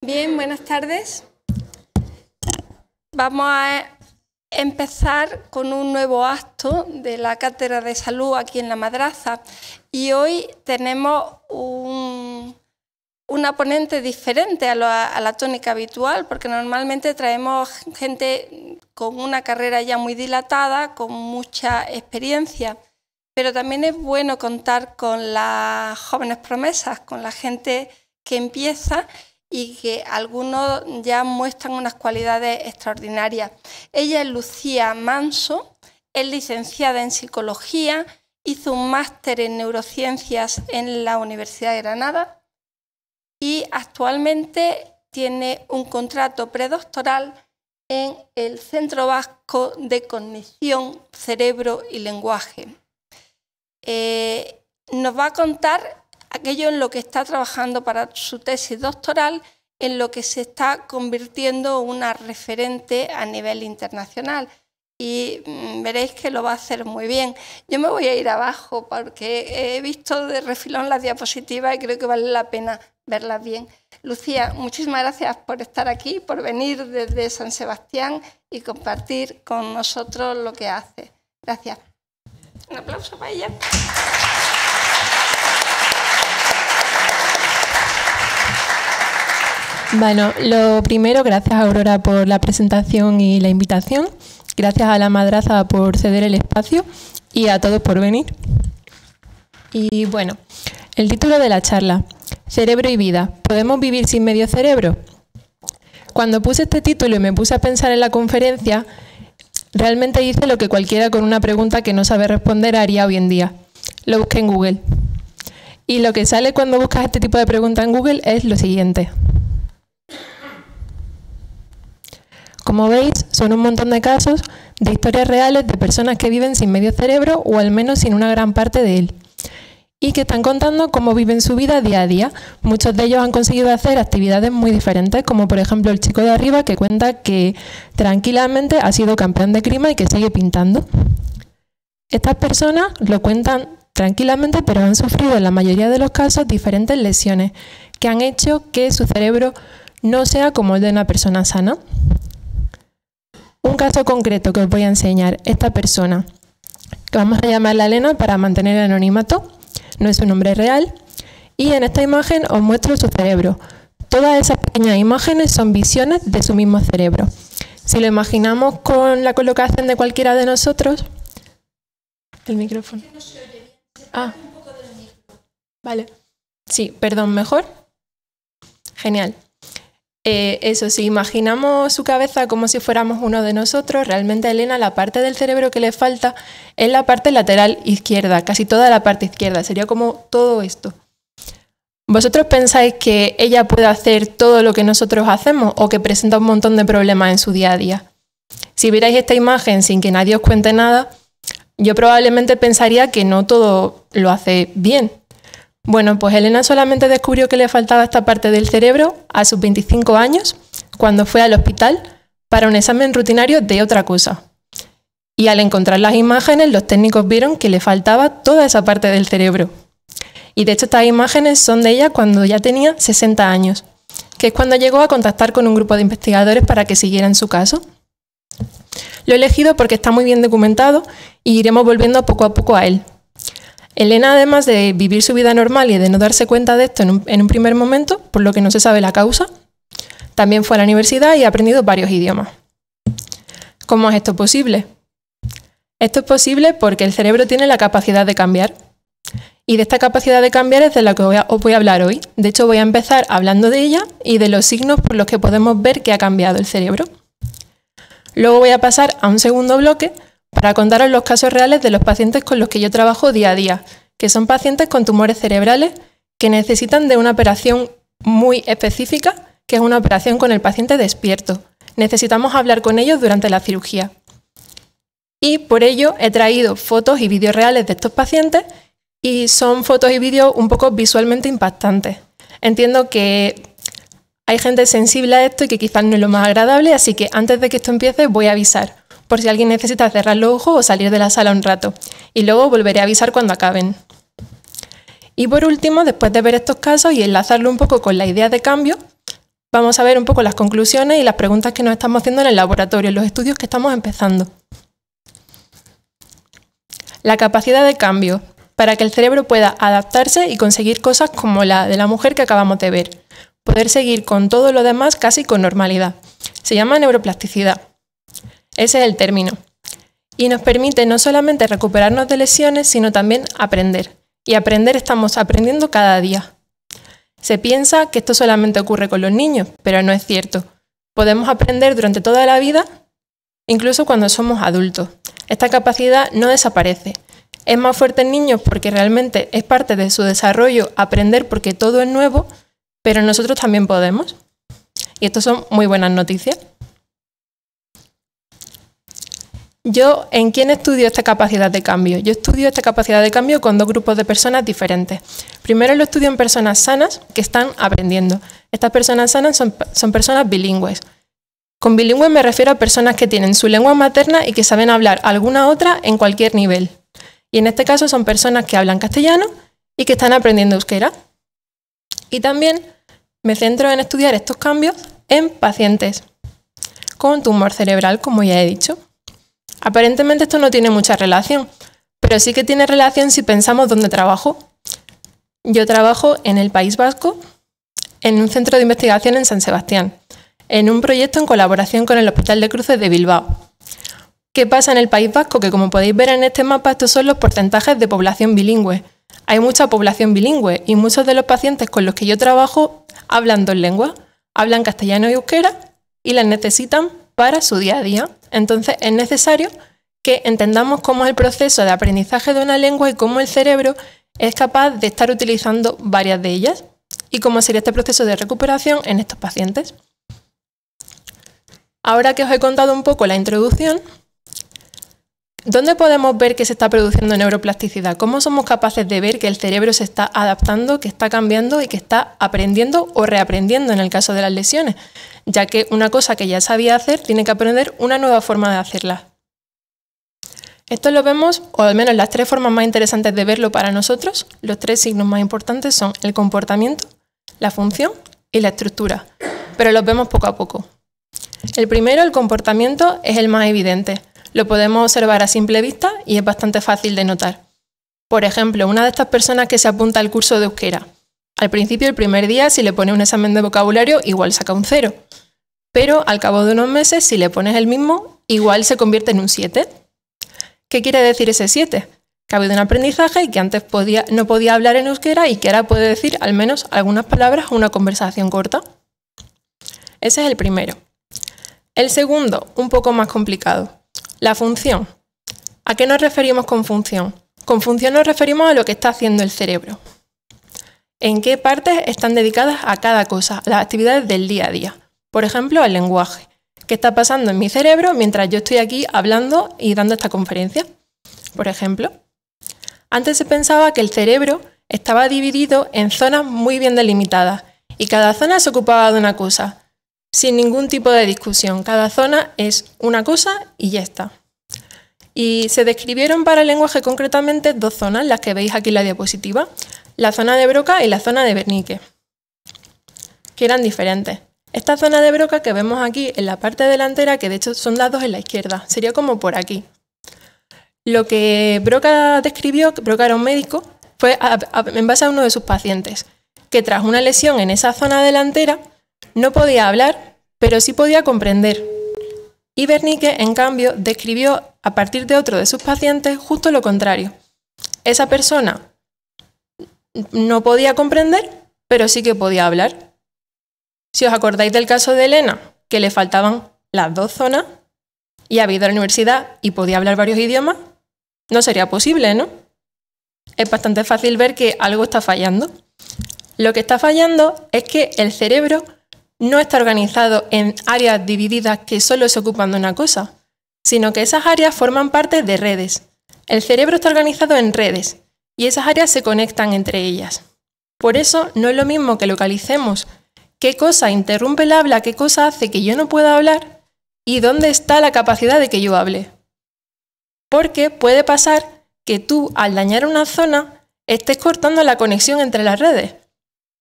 Bien, buenas tardes. Vamos a empezar con un nuevo acto de la Cátedra de Salud aquí en La Madraza y hoy tenemos un, una ponente diferente a, a la tónica habitual porque normalmente traemos gente con una carrera ya muy dilatada, con mucha experiencia, pero también es bueno contar con las jóvenes promesas, con la gente que empieza y que algunos ya muestran unas cualidades extraordinarias. Ella es Lucía Manso, es licenciada en psicología, hizo un máster en neurociencias en la Universidad de Granada y actualmente tiene un contrato predoctoral en el Centro Vasco de Cognición, Cerebro y Lenguaje. Eh, nos va a contar aquello en lo que está trabajando para su tesis doctoral, en lo que se está convirtiendo una referente a nivel internacional. Y mm, veréis que lo va a hacer muy bien. Yo me voy a ir abajo porque he visto de refilón las diapositivas y creo que vale la pena verlas bien. Lucía, muchísimas gracias por estar aquí, por venir desde San Sebastián y compartir con nosotros lo que hace. Gracias. Un aplauso para ella. Bueno, lo primero, gracias a Aurora por la presentación y la invitación. Gracias a la madraza por ceder el espacio y a todos por venir. Y bueno, el título de la charla, Cerebro y vida. ¿Podemos vivir sin medio cerebro? Cuando puse este título y me puse a pensar en la conferencia, realmente hice lo que cualquiera con una pregunta que no sabe responder haría hoy en día. Lo busqué en Google. Y lo que sale cuando buscas este tipo de pregunta en Google es lo siguiente. Como veis, son un montón de casos de historias reales de personas que viven sin medio cerebro o al menos sin una gran parte de él y que están contando cómo viven su vida día a día. Muchos de ellos han conseguido hacer actividades muy diferentes, como por ejemplo el chico de arriba que cuenta que tranquilamente ha sido campeón de clima y que sigue pintando. Estas personas lo cuentan tranquilamente, pero han sufrido en la mayoría de los casos diferentes lesiones que han hecho que su cerebro no sea como el de una persona sana. Un caso concreto que os voy a enseñar. Esta persona, que vamos a llamarla Elena para mantener el anonimato, no es su nombre real. Y en esta imagen os muestro su cerebro. Todas esas pequeñas imágenes son visiones de su mismo cerebro. Si lo imaginamos con la colocación de cualquiera de nosotros, el micrófono. Ah, vale. Sí, perdón, mejor. Genial. Eh, eso, si imaginamos su cabeza como si fuéramos uno de nosotros, realmente a Elena la parte del cerebro que le falta es la parte lateral izquierda, casi toda la parte izquierda, sería como todo esto. ¿Vosotros pensáis que ella puede hacer todo lo que nosotros hacemos o que presenta un montón de problemas en su día a día? Si vierais esta imagen sin que nadie os cuente nada, yo probablemente pensaría que no todo lo hace bien, bueno, pues Elena solamente descubrió que le faltaba esta parte del cerebro a sus 25 años, cuando fue al hospital para un examen rutinario de otra cosa. Y al encontrar las imágenes, los técnicos vieron que le faltaba toda esa parte del cerebro. Y de hecho estas imágenes son de ella cuando ya tenía 60 años, que es cuando llegó a contactar con un grupo de investigadores para que siguieran su caso. Lo he elegido porque está muy bien documentado y iremos volviendo poco a poco a él, Elena, además de vivir su vida normal y de no darse cuenta de esto en un, primer momento, por lo que no se sabe la causa, también fue a la universidad y ha aprendido varios idiomas. ¿Cómo es esto posible? Esto es posible porque el cerebro tiene la capacidad de cambiar. Y de esta capacidad de cambiar es de la que os voy a hablar hoy. De hecho, voy a empezar hablando de ella y de los signos por los que podemos ver que ha cambiado el cerebro. Luego voy a pasar a un segundo bloque para contaros los casos reales de los pacientes con los que yo trabajo día a día, que son pacientes con tumores cerebrales que necesitan de una operación muy específica, que es una operación con el paciente despierto. Necesitamos hablar con ellos durante la cirugía. Y por ello he traído fotos y vídeos reales de estos pacientes y son fotos y vídeos un poco visualmente impactantes. Entiendo que hay gente sensible a esto y que quizás no es lo más agradable, así que antes de que esto empiece voy a avisar por si alguien necesita cerrar el ojo o salir de la sala un rato, y luego volveré a avisar cuando acaben. Y por último, después de ver estos casos y enlazarlo un poco con la idea de cambio, vamos a ver un poco las conclusiones y las preguntas que nos estamos haciendo en el laboratorio, en los estudios que estamos empezando. La capacidad de cambio, para que el cerebro pueda adaptarse y conseguir cosas como la de la mujer que acabamos de ver. Poder seguir con todo lo demás casi con normalidad. Se llama neuroplasticidad. Ese es el término. Y nos permite no solamente recuperarnos de lesiones, sino también aprender. Y aprender estamos aprendiendo cada día. Se piensa que esto solamente ocurre con los niños, pero no es cierto. Podemos aprender durante toda la vida, incluso cuando somos adultos. Esta capacidad no desaparece. Es más fuerte en niños porque realmente es parte de su desarrollo aprender porque todo es nuevo, pero nosotros también podemos. Y esto son muy buenas noticias. Yo, ¿en quién estudio esta capacidad de cambio? Yo estudio esta capacidad de cambio con dos grupos de personas diferentes. Primero lo estudio en personas sanas que están aprendiendo. Estas personas sanas son, son personas bilingües. Con bilingües me refiero a personas que tienen su lengua materna y que saben hablar alguna otra en cualquier nivel. Y en este caso son personas que hablan castellano y que están aprendiendo euskera. Y también me centro en estudiar estos cambios en pacientes con tumor cerebral, como ya he dicho. Aparentemente esto no tiene mucha relación, pero sí que tiene relación si pensamos dónde trabajo. Yo trabajo en el País Vasco, en un centro de investigación en San Sebastián, en un proyecto en colaboración con el Hospital de Cruces de Bilbao. ¿Qué pasa en el País Vasco? Que como podéis ver en este mapa, estos son los porcentajes de población bilingüe. Hay mucha población bilingüe y muchos de los pacientes con los que yo trabajo hablan dos lenguas, hablan castellano y euskera y las necesitan para su día a día. Entonces es necesario que entendamos cómo es el proceso de aprendizaje de una lengua y cómo el cerebro es capaz de estar utilizando varias de ellas y cómo sería este proceso de recuperación en estos pacientes. Ahora que os he contado un poco la introducción, ¿Dónde podemos ver que se está produciendo neuroplasticidad? ¿Cómo somos capaces de ver que el cerebro se está adaptando, que está cambiando y que está aprendiendo o reaprendiendo en el caso de las lesiones? Ya que una cosa que ya sabía hacer tiene que aprender una nueva forma de hacerla. Esto lo vemos, o al menos las tres formas más interesantes de verlo para nosotros, los tres signos más importantes son el comportamiento, la función y la estructura, pero los vemos poco a poco. El primero, el comportamiento, es el más evidente lo podemos observar a simple vista y es bastante fácil de notar. Por ejemplo, una de estas personas que se apunta al curso de euskera. Al principio, el primer día, si le pone un examen de vocabulario, igual saca un cero. Pero al cabo de unos meses, si le pones el mismo, igual se convierte en un 7. ¿Qué quiere decir ese 7? Que ha habido un aprendizaje y que antes podía, no podía hablar en euskera y que ahora puede decir al menos algunas palabras o una conversación corta. Ese es el primero. El segundo, un poco más complicado. La función. ¿A qué nos referimos con función? Con función nos referimos a lo que está haciendo el cerebro. ¿En qué partes están dedicadas a cada cosa, a las actividades del día a día? Por ejemplo, al lenguaje. ¿Qué está pasando en mi cerebro mientras yo estoy aquí hablando y dando esta conferencia? Por ejemplo, antes se pensaba que el cerebro estaba dividido en zonas muy bien delimitadas y cada zona se ocupaba de una cosa sin ningún tipo de discusión. Cada zona es una cosa y ya está. Y se describieron para el lenguaje concretamente dos zonas, las que veis aquí en la diapositiva, la zona de broca y la zona de Bernique, que eran diferentes. Esta zona de broca que vemos aquí en la parte delantera, que de hecho son lados en la izquierda, sería como por aquí. Lo que Broca describió, Broca era un médico, fue en base a uno de sus pacientes, que tras una lesión en esa zona delantera, no podía hablar, pero sí podía comprender. Y Bernique, en cambio, describió a partir de otro de sus pacientes justo lo contrario. Esa persona no podía comprender, pero sí que podía hablar. Si os acordáis del caso de Elena, que le faltaban las dos zonas, y había ido a la universidad y podía hablar varios idiomas, no sería posible, ¿no? Es bastante fácil ver que algo está fallando. Lo que está fallando es que el cerebro no está organizado en áreas divididas que solo se ocupan de una cosa, sino que esas áreas forman parte de redes. El cerebro está organizado en redes y esas áreas se conectan entre ellas. Por eso no es lo mismo que localicemos qué cosa interrumpe el habla, qué cosa hace que yo no pueda hablar y dónde está la capacidad de que yo hable. Porque puede pasar que tú, al dañar una zona, estés cortando la conexión entre las redes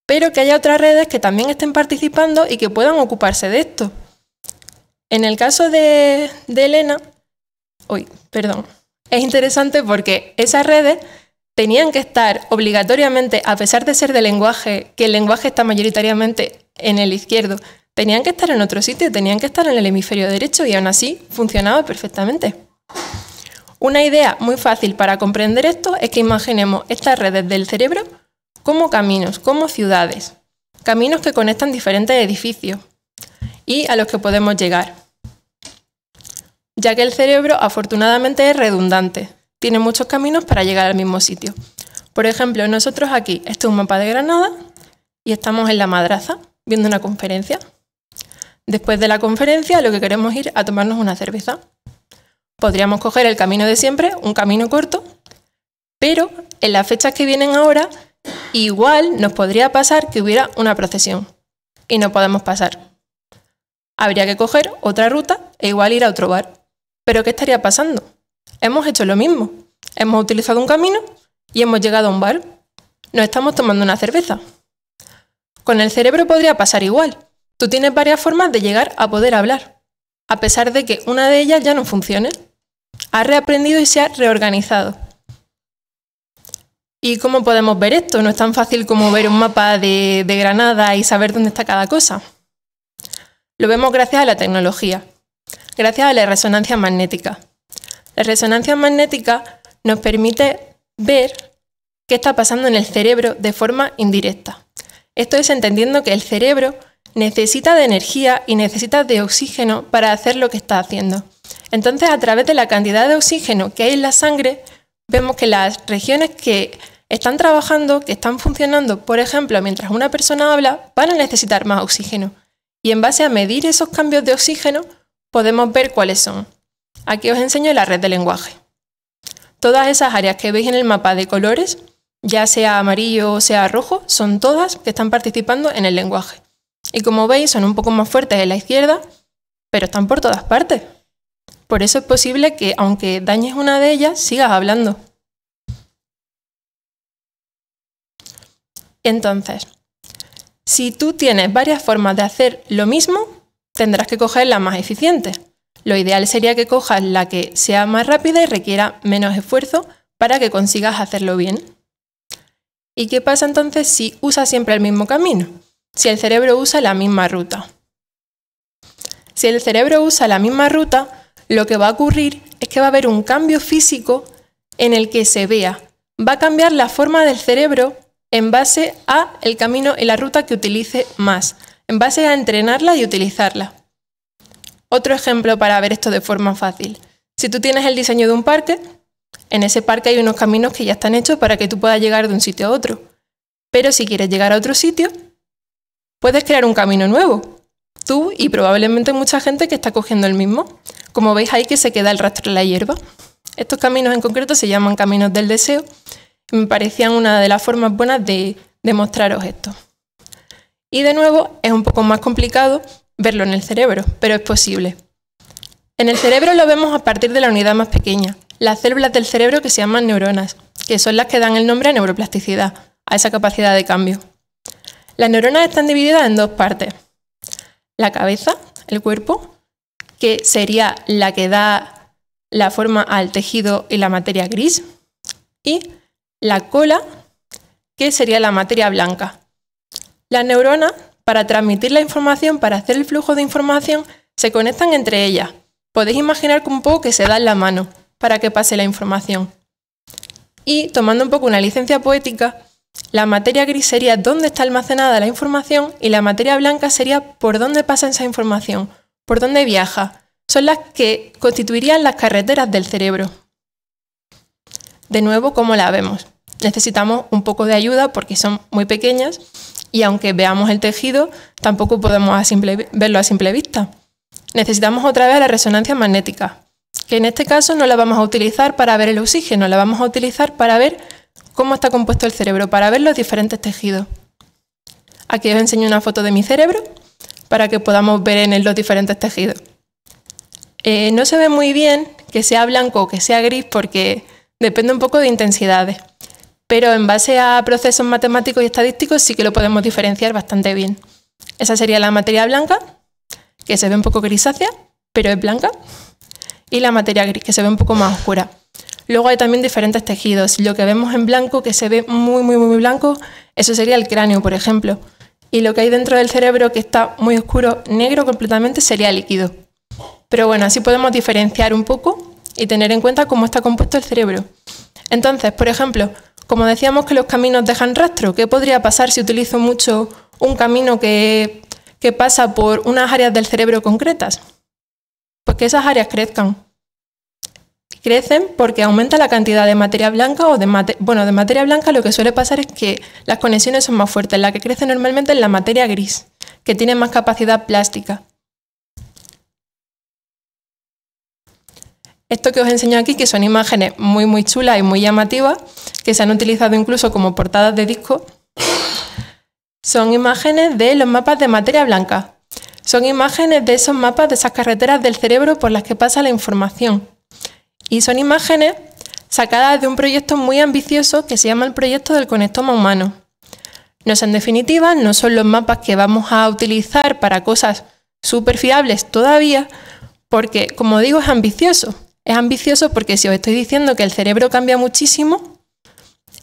pero que haya otras redes que también estén participando y que puedan ocuparse de esto. En el caso de, Elena, uy, perdón, es interesante porque esas redes tenían que estar obligatoriamente, a pesar de ser de lenguaje, que el lenguaje está mayoritariamente en el izquierdo, tenían que estar en otro sitio, tenían que estar en el hemisferio derecho y aún así funcionaba perfectamente. Una idea muy fácil para comprender esto es que imaginemos estas redes del cerebro como caminos, como ciudades, caminos que conectan diferentes edificios y a los que podemos llegar. Ya que el cerebro afortunadamente es redundante, tiene muchos caminos para llegar al mismo sitio. Por ejemplo, nosotros aquí, este es un mapa de Granada y estamos en la madraza viendo una conferencia. Después de la conferencia lo que queremos ir a tomarnos una cerveza. Podríamos coger el camino de siempre, un camino corto, pero en las fechas que vienen ahora Igual nos podría pasar que hubiera una procesión y no podemos pasar. Habría que coger otra ruta e igual ir a otro bar. Pero ¿qué estaría pasando? Hemos hecho lo mismo. Hemos utilizado un camino y hemos llegado a un bar. Nos estamos tomando una cerveza. Con el cerebro podría pasar igual. Tú tienes varias formas de llegar a poder hablar, a pesar de que una de ellas ya no funcione. Ha reaprendido y se ha reorganizado. ¿Y cómo podemos ver esto? No es tan fácil como ver un mapa de, Granada y saber dónde está cada cosa. Lo vemos gracias a la tecnología, gracias a la resonancia magnética. La resonancia magnética nos permite ver qué está pasando en el cerebro de forma indirecta. Esto es entendiendo que el cerebro necesita de energía y necesita de oxígeno para hacer lo que está haciendo. Entonces, a través de la cantidad de oxígeno que hay en la sangre, vemos que las regiones que están trabajando, que están funcionando, por ejemplo, mientras una persona habla, van a necesitar más oxígeno. Y en base a medir esos cambios de oxígeno, podemos ver cuáles son. Aquí os enseño la red de lenguaje. Todas esas áreas que veis en el mapa de colores, ya sea amarillo o sea rojo, son todas que están participando en el lenguaje. Y como veis, son un poco más fuertes en la izquierda, pero están por todas partes. Por eso es posible que, aunque dañes una de ellas, sigas hablando. Entonces, si tú tienes varias formas de hacer lo mismo, tendrás que coger la más eficiente. Lo ideal sería que cojas la que sea más rápida y requiera menos esfuerzo para que consigas hacerlo bien. ¿Y qué pasa entonces si usas siempre el mismo camino? Si el cerebro usa la misma ruta. Si el cerebro usa la misma ruta, lo que va a ocurrir es que va a haber un cambio físico en el que se vea. Va a cambiar la forma del cerebro en base a el camino y la ruta que utilice más, en base a entrenarla y utilizarla. Otro ejemplo para ver esto de forma fácil. Si tú tienes el diseño de un parque, en ese parque hay unos caminos que ya están hechos para que tú puedas llegar de un sitio a otro. Pero si quieres llegar a otro sitio, puedes crear un camino nuevo. Tú y probablemente mucha gente que está cogiendo el mismo. Como veis ahí que se queda el rastro en la hierba. Estos caminos en concreto se llaman caminos del deseo me parecían una de las formas buenas de, mostraros esto. Y de nuevo, es un poco más complicado verlo en el cerebro, pero es posible. En el cerebro lo vemos a partir de la unidad más pequeña, las células del cerebro que se llaman neuronas, que son las que dan el nombre a neuroplasticidad, a esa capacidad de cambio. Las neuronas están divididas en dos partes. La cabeza, el cuerpo, que sería la que da la forma al tejido y la materia gris, y la cola, que sería la materia blanca. Las neuronas, para transmitir la información, para hacer el flujo de información, se conectan entre ellas. Podéis imaginar que un poco que se da la mano para que pase la información. Y tomando un poco una licencia poética, la materia gris sería dónde está almacenada la información y la materia blanca sería por dónde pasa esa información, por dónde viaja. Son las que constituirían las carreteras del cerebro de nuevo cómo la vemos. Necesitamos un poco de ayuda porque son muy pequeñas y aunque veamos el tejido, tampoco podemos verlo a simple vista. Necesitamos otra vez la resonancia magnética, que en este caso no la vamos a utilizar para ver el oxígeno, la vamos a utilizar para ver cómo está compuesto el cerebro, para ver los diferentes tejidos. Aquí os enseño una foto de mi cerebro para que podamos ver en él los diferentes tejidos. Eh, no se ve muy bien que sea blanco o que sea gris porque Depende un poco de intensidades. Pero en base a procesos matemáticos y estadísticos sí que lo podemos diferenciar bastante bien. Esa sería la materia blanca, que se ve un poco grisácea, pero es blanca. Y la materia gris, que se ve un poco más oscura. Luego hay también diferentes tejidos. Lo que vemos en blanco, que se ve muy, muy, muy blanco, eso sería el cráneo, por ejemplo. Y lo que hay dentro del cerebro, que está muy oscuro, negro completamente, sería líquido. Pero bueno, así podemos diferenciar un poco y tener en cuenta cómo está compuesto el cerebro. Entonces, por ejemplo, como decíamos que los caminos dejan rastro, ¿qué podría pasar si utilizo mucho un camino que, pasa por unas áreas del cerebro concretas? Pues que esas áreas crezcan. Crecen porque aumenta la cantidad de materia blanca o de bueno, de materia blanca lo que suele pasar es que las conexiones son más fuertes, la que crece normalmente es la materia gris, que tiene más capacidad plástica. Esto que os enseño aquí, que son imágenes muy, muy chulas y muy llamativas, que se han utilizado incluso como portadas de disco, son imágenes de los mapas de materia blanca. Son imágenes de esos mapas, de esas carreteras del cerebro por las que pasa la información. Y son imágenes sacadas de un proyecto muy ambicioso que se llama el proyecto del conectoma humano. No son definitivas, no son los mapas que vamos a utilizar para cosas súper fiables todavía, porque, como digo, es ambicioso. Es ambicioso porque si os estoy diciendo que el cerebro cambia muchísimo,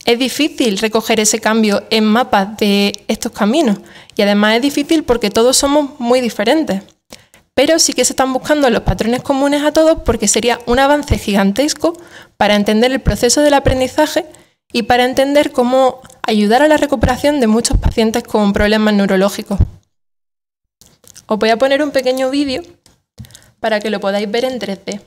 es difícil recoger ese cambio en mapas de estos caminos. Y además es difícil porque todos somos muy diferentes. Pero sí que se están buscando los patrones comunes a todos porque sería un avance gigantesco para entender el proceso del aprendizaje y para entender cómo ayudar a la recuperación de muchos pacientes con problemas neurológicos. Os voy a poner un pequeño vídeo para que lo podáis ver en 3D.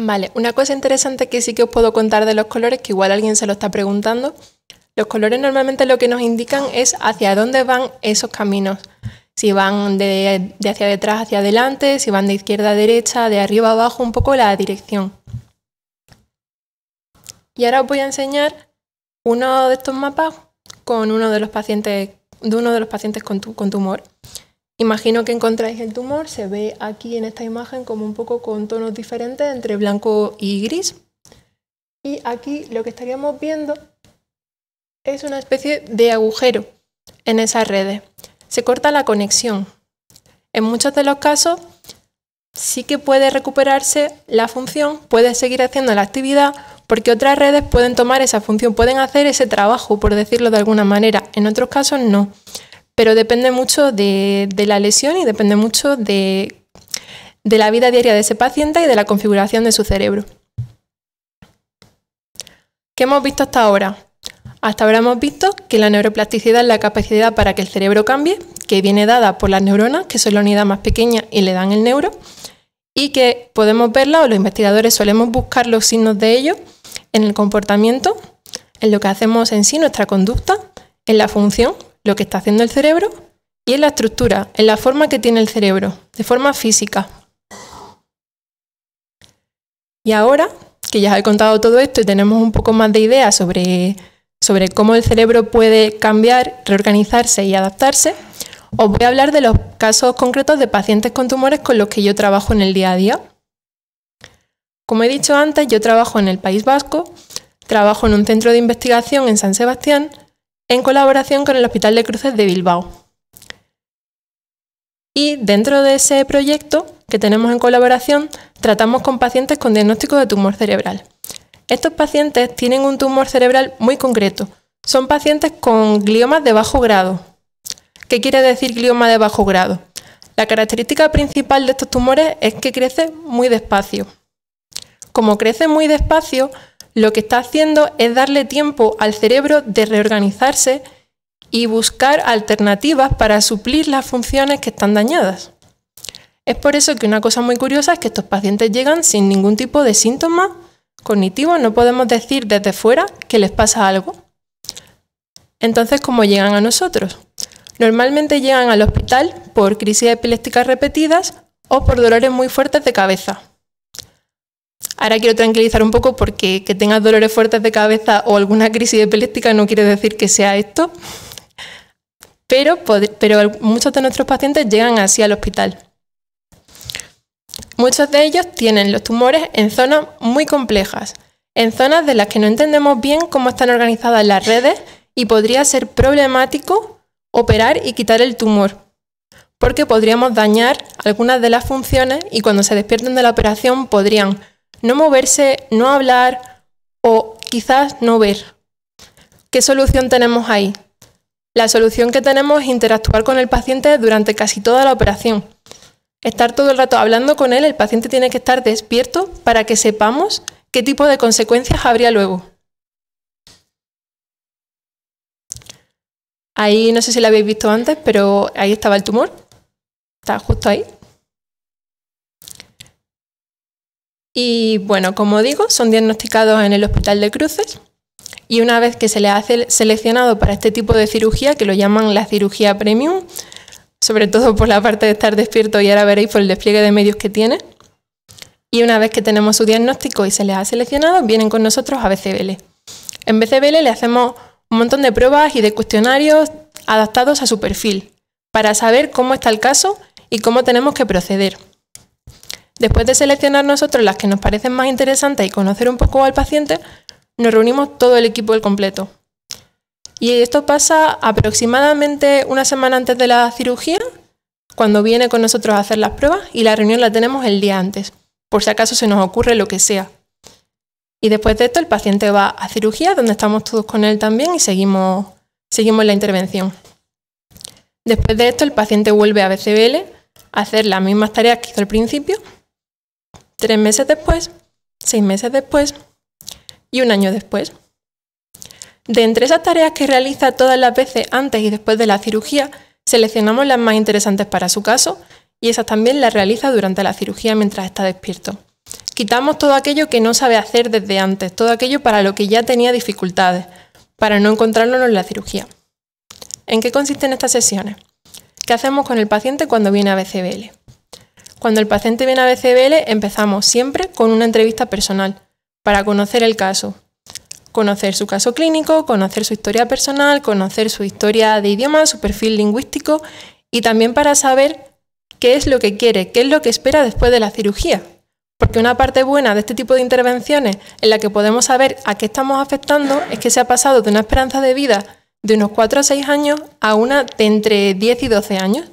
Vale, una cosa interesante que sí que os puedo contar de los colores, que igual alguien se lo está preguntando, los colores normalmente lo que nos indican es hacia dónde van esos caminos. Si van de, hacia detrás hacia adelante, si van de izquierda a derecha, de arriba a abajo, un poco la dirección. Y ahora os voy a enseñar uno de estos mapas con uno de los pacientes, de uno de los pacientes con tumor. Imagino que encontráis el tumor, se ve aquí en esta imagen como un poco con tonos diferentes entre blanco y gris. Y aquí lo que estaríamos viendo es una especie de agujero en esas redes. Se corta la conexión. En muchos de los casos sí que puede recuperarse la función, puede seguir haciendo la actividad, porque otras redes pueden tomar esa función, pueden hacer ese trabajo, por decirlo de alguna manera. En otros casos no pero depende mucho de, la lesión y depende mucho de, de la vida diaria de ese paciente y de la configuración de su cerebro. ¿Qué hemos visto hasta ahora? Hasta ahora hemos visto que la neuroplasticidad es la capacidad para que el cerebro cambie, que viene dada por las neuronas, que son la unidad más pequeña y le dan el neuro, y que podemos verla o los investigadores solemos buscar los signos de ello en el comportamiento, en lo que hacemos en sí, nuestra conducta, en la función lo que está haciendo el cerebro y en la estructura, en la forma que tiene el cerebro, de forma física. Y ahora que ya os he contado todo esto y tenemos un poco más de idea sobre, sobre cómo el cerebro puede cambiar, reorganizarse y adaptarse, os voy a hablar de los casos concretos de pacientes con tumores con los que yo trabajo en el día a día. Como he dicho antes, yo trabajo en el País Vasco, trabajo en un centro de investigación en San Sebastián en colaboración con el Hospital de Cruces de Bilbao. Y dentro de ese proyecto que tenemos en colaboración, tratamos con pacientes con diagnóstico de tumor cerebral. Estos pacientes tienen un tumor cerebral muy concreto. Son pacientes con gliomas de bajo grado. ¿Qué quiere decir glioma de bajo grado? La característica principal de estos tumores es que crece muy despacio. Como crece muy despacio, lo que está haciendo es darle tiempo al cerebro de reorganizarse y buscar alternativas para suplir las funciones que están dañadas. Es por eso que una cosa muy curiosa es que estos pacientes llegan sin ningún tipo de síntoma cognitivo. no podemos decir desde fuera que les pasa algo. Entonces, ¿cómo llegan a nosotros? Normalmente llegan al hospital por crisis epilépticas repetidas o por dolores muy fuertes de cabeza. Ahora quiero tranquilizar un poco porque que tengas dolores fuertes de cabeza o alguna crisis epiléptica no quiere decir que sea esto. Pero, pero muchos de nuestros pacientes llegan así al hospital. Muchos de ellos tienen los tumores en zonas muy complejas, en zonas de las que no entendemos bien cómo están organizadas las redes y podría ser problemático operar y quitar el tumor, porque podríamos dañar algunas de las funciones y cuando se despierten de la operación podrían no moverse, no hablar o quizás no ver. ¿Qué solución tenemos ahí? La solución que tenemos es interactuar con el paciente durante casi toda la operación. Estar todo el rato hablando con él, el paciente tiene que estar despierto para que sepamos qué tipo de consecuencias habría luego. Ahí no sé si lo habéis visto antes, pero ahí estaba el tumor. Está justo ahí. Y bueno, como digo, son diagnosticados en el Hospital de Cruces y una vez que se les ha seleccionado para este tipo de cirugía, que lo llaman la cirugía premium, sobre todo por la parte de estar despierto y ahora veréis por el despliegue de medios que tiene, y una vez que tenemos su diagnóstico y se les ha seleccionado, vienen con nosotros a BCBL. En BCBL le hacemos un montón de pruebas y de cuestionarios adaptados a su perfil, para saber cómo está el caso y cómo tenemos que proceder. Después de seleccionar nosotros las que nos parecen más interesantes y conocer un poco al paciente, nos reunimos todo el equipo del completo. Y esto pasa aproximadamente una semana antes de la cirugía, cuando viene con nosotros a hacer las pruebas y la reunión la tenemos el día antes, por si acaso se nos ocurre lo que sea. Y después de esto el paciente va a cirugía, donde estamos todos con él también y seguimos, seguimos la intervención. Después de esto el paciente vuelve a BCBL a hacer las mismas tareas que hizo al principio tres meses después, seis meses después y un año después. De entre esas tareas que realiza todas las veces antes y después de la cirugía, seleccionamos las más interesantes para su caso y esas también las realiza durante la cirugía mientras está despierto. Quitamos todo aquello que no sabe hacer desde antes, todo aquello para lo que ya tenía dificultades, para no encontrarnos en la cirugía. ¿En qué consisten estas sesiones? ¿Qué hacemos con el paciente cuando viene a BCBL? Cuando el paciente viene a BCBL, empezamos siempre con una entrevista personal para conocer el caso, conocer su caso clínico, conocer su historia personal, conocer su historia de idioma, su perfil lingüístico y también para saber qué es lo que quiere, qué es lo que espera después de la cirugía. Porque una parte buena de este tipo de intervenciones en la que podemos saber a qué estamos afectando es que se ha pasado de una esperanza de vida de unos 4 a 6 años a una de entre 10 y 12 años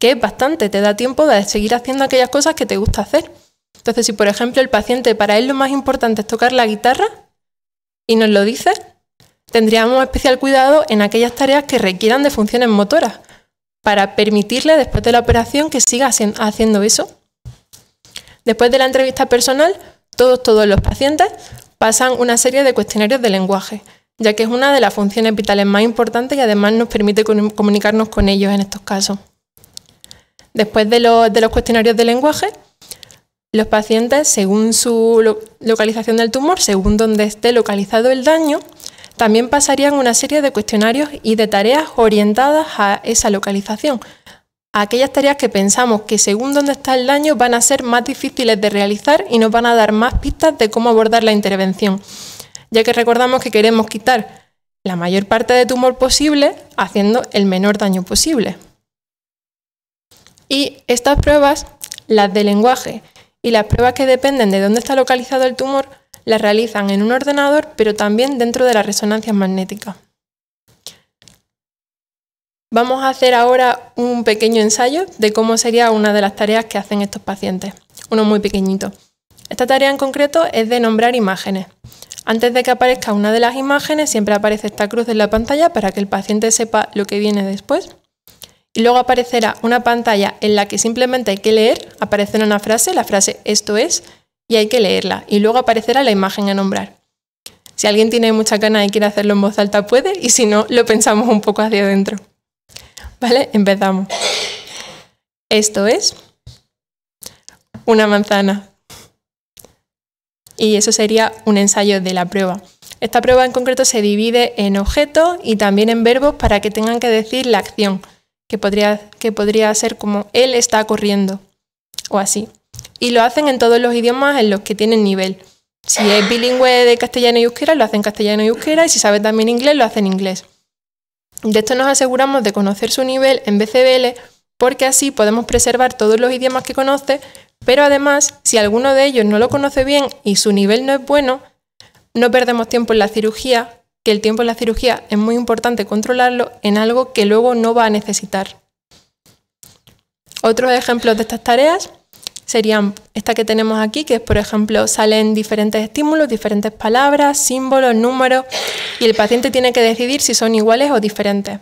que es bastante, te da tiempo de seguir haciendo aquellas cosas que te gusta hacer. Entonces, si por ejemplo el paciente para él lo más importante es tocar la guitarra y nos lo dice, tendríamos especial cuidado en aquellas tareas que requieran de funciones motoras para permitirle después de la operación que siga haciendo eso. Después de la entrevista personal, todos, todos los pacientes pasan una serie de cuestionarios de lenguaje, ya que es una de las funciones vitales más importantes y además nos permite comunicarnos con ellos en estos casos. Después de los, cuestionarios de lenguaje, los pacientes, según su localización del tumor, según donde esté localizado el daño, también pasarían una serie de cuestionarios y de tareas orientadas a esa localización. Aquellas tareas que pensamos que según donde está el daño van a ser más difíciles de realizar y nos van a dar más pistas de cómo abordar la intervención, ya que recordamos que queremos quitar la mayor parte de tumor posible haciendo el menor daño posible. Y estas pruebas, las de lenguaje y las pruebas que dependen de dónde está localizado el tumor, las realizan en un ordenador, pero también dentro de las resonancias magnéticas. Vamos a hacer ahora un pequeño ensayo de cómo sería una de las tareas que hacen estos pacientes, uno muy pequeñito. Esta tarea en concreto es de nombrar imágenes. Antes de que aparezca una de las imágenes, siempre aparece esta cruz en la pantalla para que el paciente sepa lo que viene después. Y luego aparecerá una pantalla en la que simplemente hay que leer, aparecerá una frase, la frase esto es, y hay que leerla. Y luego aparecerá la imagen a nombrar. Si alguien tiene mucha gana y quiere hacerlo en voz alta, puede, y si no, lo pensamos un poco hacia adentro. ¿Vale? Empezamos. Esto es una manzana. Y eso sería un ensayo de la prueba. Esta prueba en concreto se divide en objetos y también en verbos para que tengan que decir la acción que podría, que podría ser como él está corriendo o así. Y lo hacen en todos los idiomas en los que tienen nivel. Si es bilingüe de castellano y euskera, lo hacen castellano y euskera, y si sabe también inglés, lo hacen inglés. De esto nos aseguramos de conocer su nivel en BCBL, porque así podemos preservar todos los idiomas que conoce, pero además, si alguno de ellos no lo conoce bien y su nivel no es bueno, no perdemos tiempo en la cirugía que el tiempo en la cirugía es muy importante controlarlo en algo que luego no va a necesitar. Otros ejemplos de estas tareas serían esta que tenemos aquí, que es, por ejemplo, salen diferentes estímulos, diferentes palabras, símbolos, números, y el paciente tiene que decidir si son iguales o diferentes.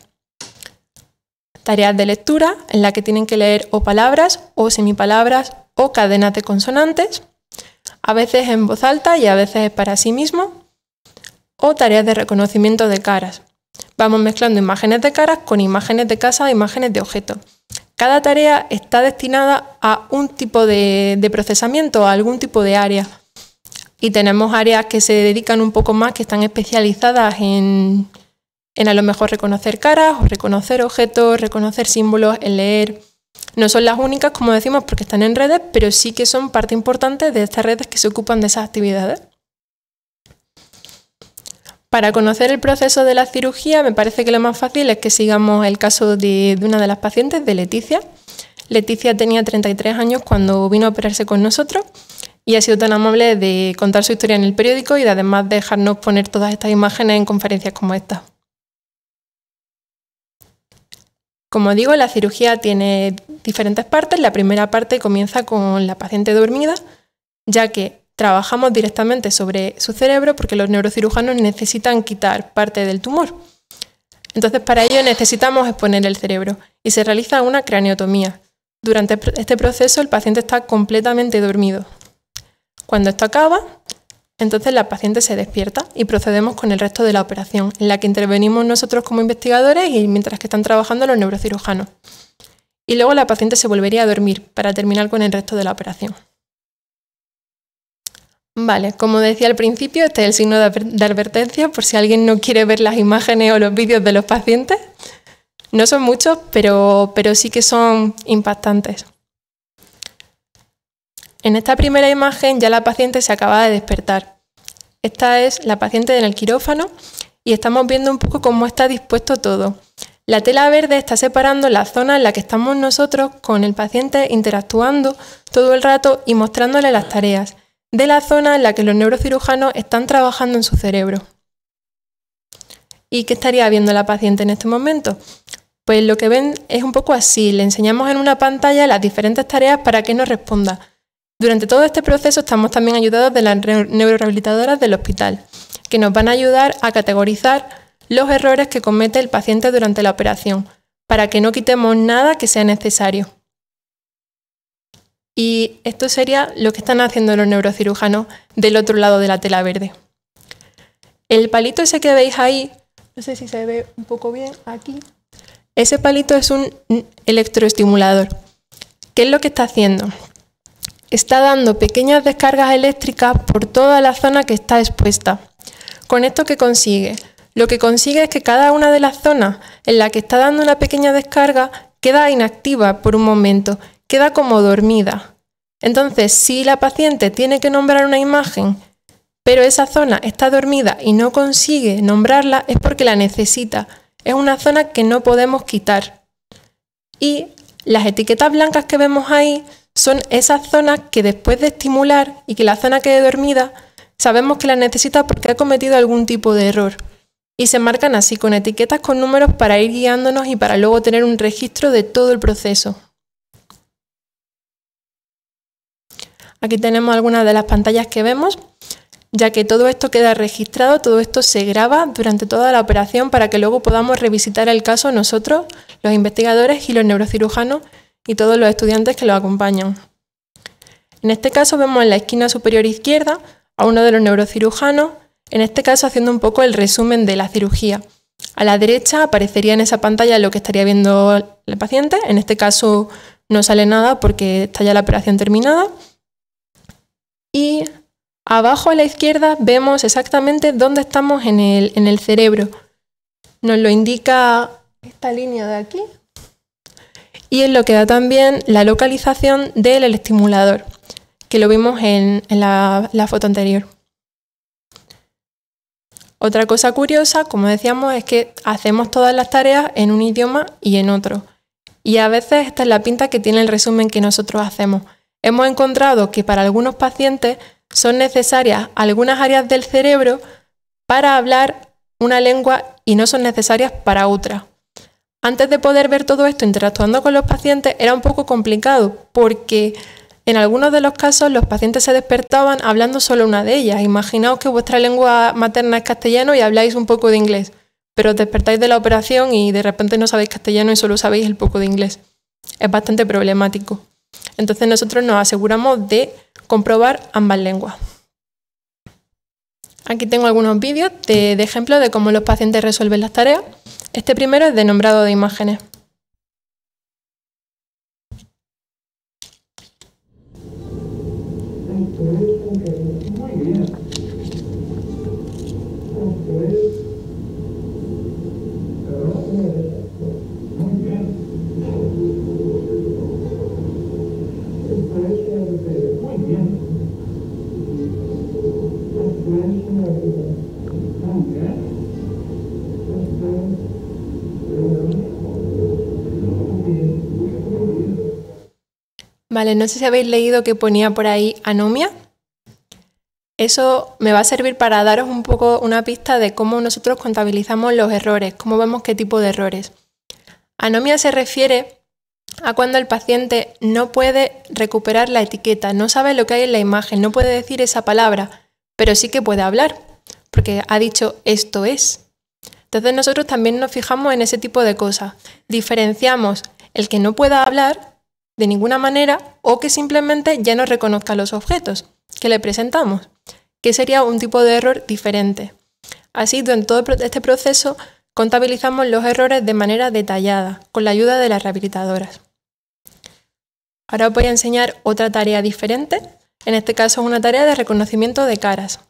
Tareas de lectura, en la que tienen que leer o palabras, o semipalabras, o cadenas de consonantes, a veces en voz alta y a veces para sí mismo o tareas de reconocimiento de caras. Vamos mezclando imágenes de caras con imágenes de casa e imágenes de objetos. Cada tarea está destinada a un tipo de, procesamiento, a algún tipo de área. Y tenemos áreas que se dedican un poco más, que están especializadas en, en a lo mejor reconocer caras, o reconocer objetos, reconocer símbolos, en leer. No son las únicas, como decimos, porque están en redes, pero sí que son parte importante de estas redes que se ocupan de esas actividades. Para conocer el proceso de la cirugía, me parece que lo más fácil es que sigamos el caso de, una de las pacientes, de Leticia. Leticia tenía 33 años cuando vino a operarse con nosotros y ha sido tan amable de contar su historia en el periódico y de además dejarnos poner todas estas imágenes en conferencias como esta. Como digo, la cirugía tiene diferentes partes. La primera parte comienza con la paciente dormida, ya que trabajamos directamente sobre su cerebro porque los neurocirujanos necesitan quitar parte del tumor. Entonces, para ello necesitamos exponer el cerebro y se realiza una craneotomía. Durante este proceso el paciente está completamente dormido. Cuando esto acaba, entonces la paciente se despierta y procedemos con el resto de la operación, en la que intervenimos nosotros como investigadores y mientras que están trabajando los neurocirujanos. Y luego la paciente se volvería a dormir para terminar con el resto de la operación. Vale, como decía al principio, este es el signo de, advertencia por si alguien no quiere ver las imágenes o los vídeos de los pacientes. No son muchos, pero, pero sí que son impactantes. En esta primera imagen ya la paciente se acaba de despertar. Esta es la paciente en el quirófano y estamos viendo un poco cómo está dispuesto todo. La tela verde está separando la zona en la que estamos nosotros con el paciente interactuando todo el rato y mostrándole las tareas de la zona en la que los neurocirujanos están trabajando en su cerebro. ¿Y qué estaría viendo la paciente en este momento? Pues lo que ven es un poco así, le enseñamos en una pantalla las diferentes tareas para que nos responda. Durante todo este proceso estamos también ayudados de las neurorehabilitadoras del hospital, que nos van a ayudar a categorizar los errores que comete el paciente durante la operación, para que no quitemos nada que sea necesario. Y esto sería lo que están haciendo los neurocirujanos del otro lado de la tela verde. El palito ese que veis ahí, no sé si se ve un poco bien aquí, ese palito es un electroestimulador. ¿Qué es lo que está haciendo? Está dando pequeñas descargas eléctricas por toda la zona que está expuesta. ¿Con esto qué consigue? Lo que consigue es que cada una de las zonas en la que está dando una pequeña descarga queda inactiva por un momento queda como dormida. Entonces, si la paciente tiene que nombrar una imagen, pero esa zona está dormida y no consigue nombrarla, es porque la necesita. Es una zona que no podemos quitar. Y las etiquetas blancas que vemos ahí son esas zonas que después de estimular y que la zona quede dormida, sabemos que la necesita porque ha cometido algún tipo de error. Y se marcan así con etiquetas con números para ir guiándonos y para luego tener un registro de todo el proceso. Aquí tenemos algunas de las pantallas que vemos, ya que todo esto queda registrado, todo esto se graba durante toda la operación para que luego podamos revisitar el caso nosotros, los investigadores y los neurocirujanos y todos los estudiantes que lo acompañan. En este caso vemos en la esquina superior izquierda a uno de los neurocirujanos, en este caso haciendo un poco el resumen de la cirugía. A la derecha aparecería en esa pantalla lo que estaría viendo el paciente, en este caso no sale nada porque está ya la operación terminada y abajo a la izquierda vemos exactamente dónde estamos en el, cerebro. Nos lo indica esta línea de aquí y es lo que da también la localización del estimulador, que lo vimos en, la foto anterior. Otra cosa curiosa, como decíamos, es que hacemos todas las tareas en un idioma y en otro. Y a veces esta es la pinta que tiene el resumen que nosotros hacemos hemos encontrado que para algunos pacientes son necesarias algunas áreas del cerebro para hablar una lengua y no son necesarias para otra. Antes de poder ver todo esto interactuando con los pacientes era un poco complicado porque en algunos de los casos los pacientes se despertaban hablando solo una de ellas. Imaginaos que vuestra lengua materna es castellano y habláis un poco de inglés, pero os despertáis de la operación y de repente no sabéis castellano y solo sabéis el poco de inglés. Es bastante problemático. Entonces nosotros nos aseguramos de comprobar ambas lenguas. Aquí tengo algunos vídeos de, ejemplo de cómo los pacientes resuelven las tareas. Este primero es de nombrado de imágenes. bien. no sé si habéis leído que ponía por ahí anomia. Eso me va a servir para daros un poco una pista de cómo nosotros contabilizamos los errores, cómo vemos qué tipo de errores. Anomia se refiere a cuando el paciente no puede recuperar la etiqueta, no sabe lo que hay en la imagen, no puede decir esa palabra, pero sí que puede hablar, porque ha dicho esto es. Entonces nosotros también nos fijamos en ese tipo de cosas. Diferenciamos el que no pueda hablar de ninguna manera o que simplemente ya no reconozca los objetos que le presentamos, que sería un tipo de error diferente. Así, durante todo este proceso, contabilizamos los errores de manera detallada, con la ayuda de las rehabilitadoras. Ahora os voy a enseñar otra tarea diferente, en este caso es una tarea de reconocimiento de caras.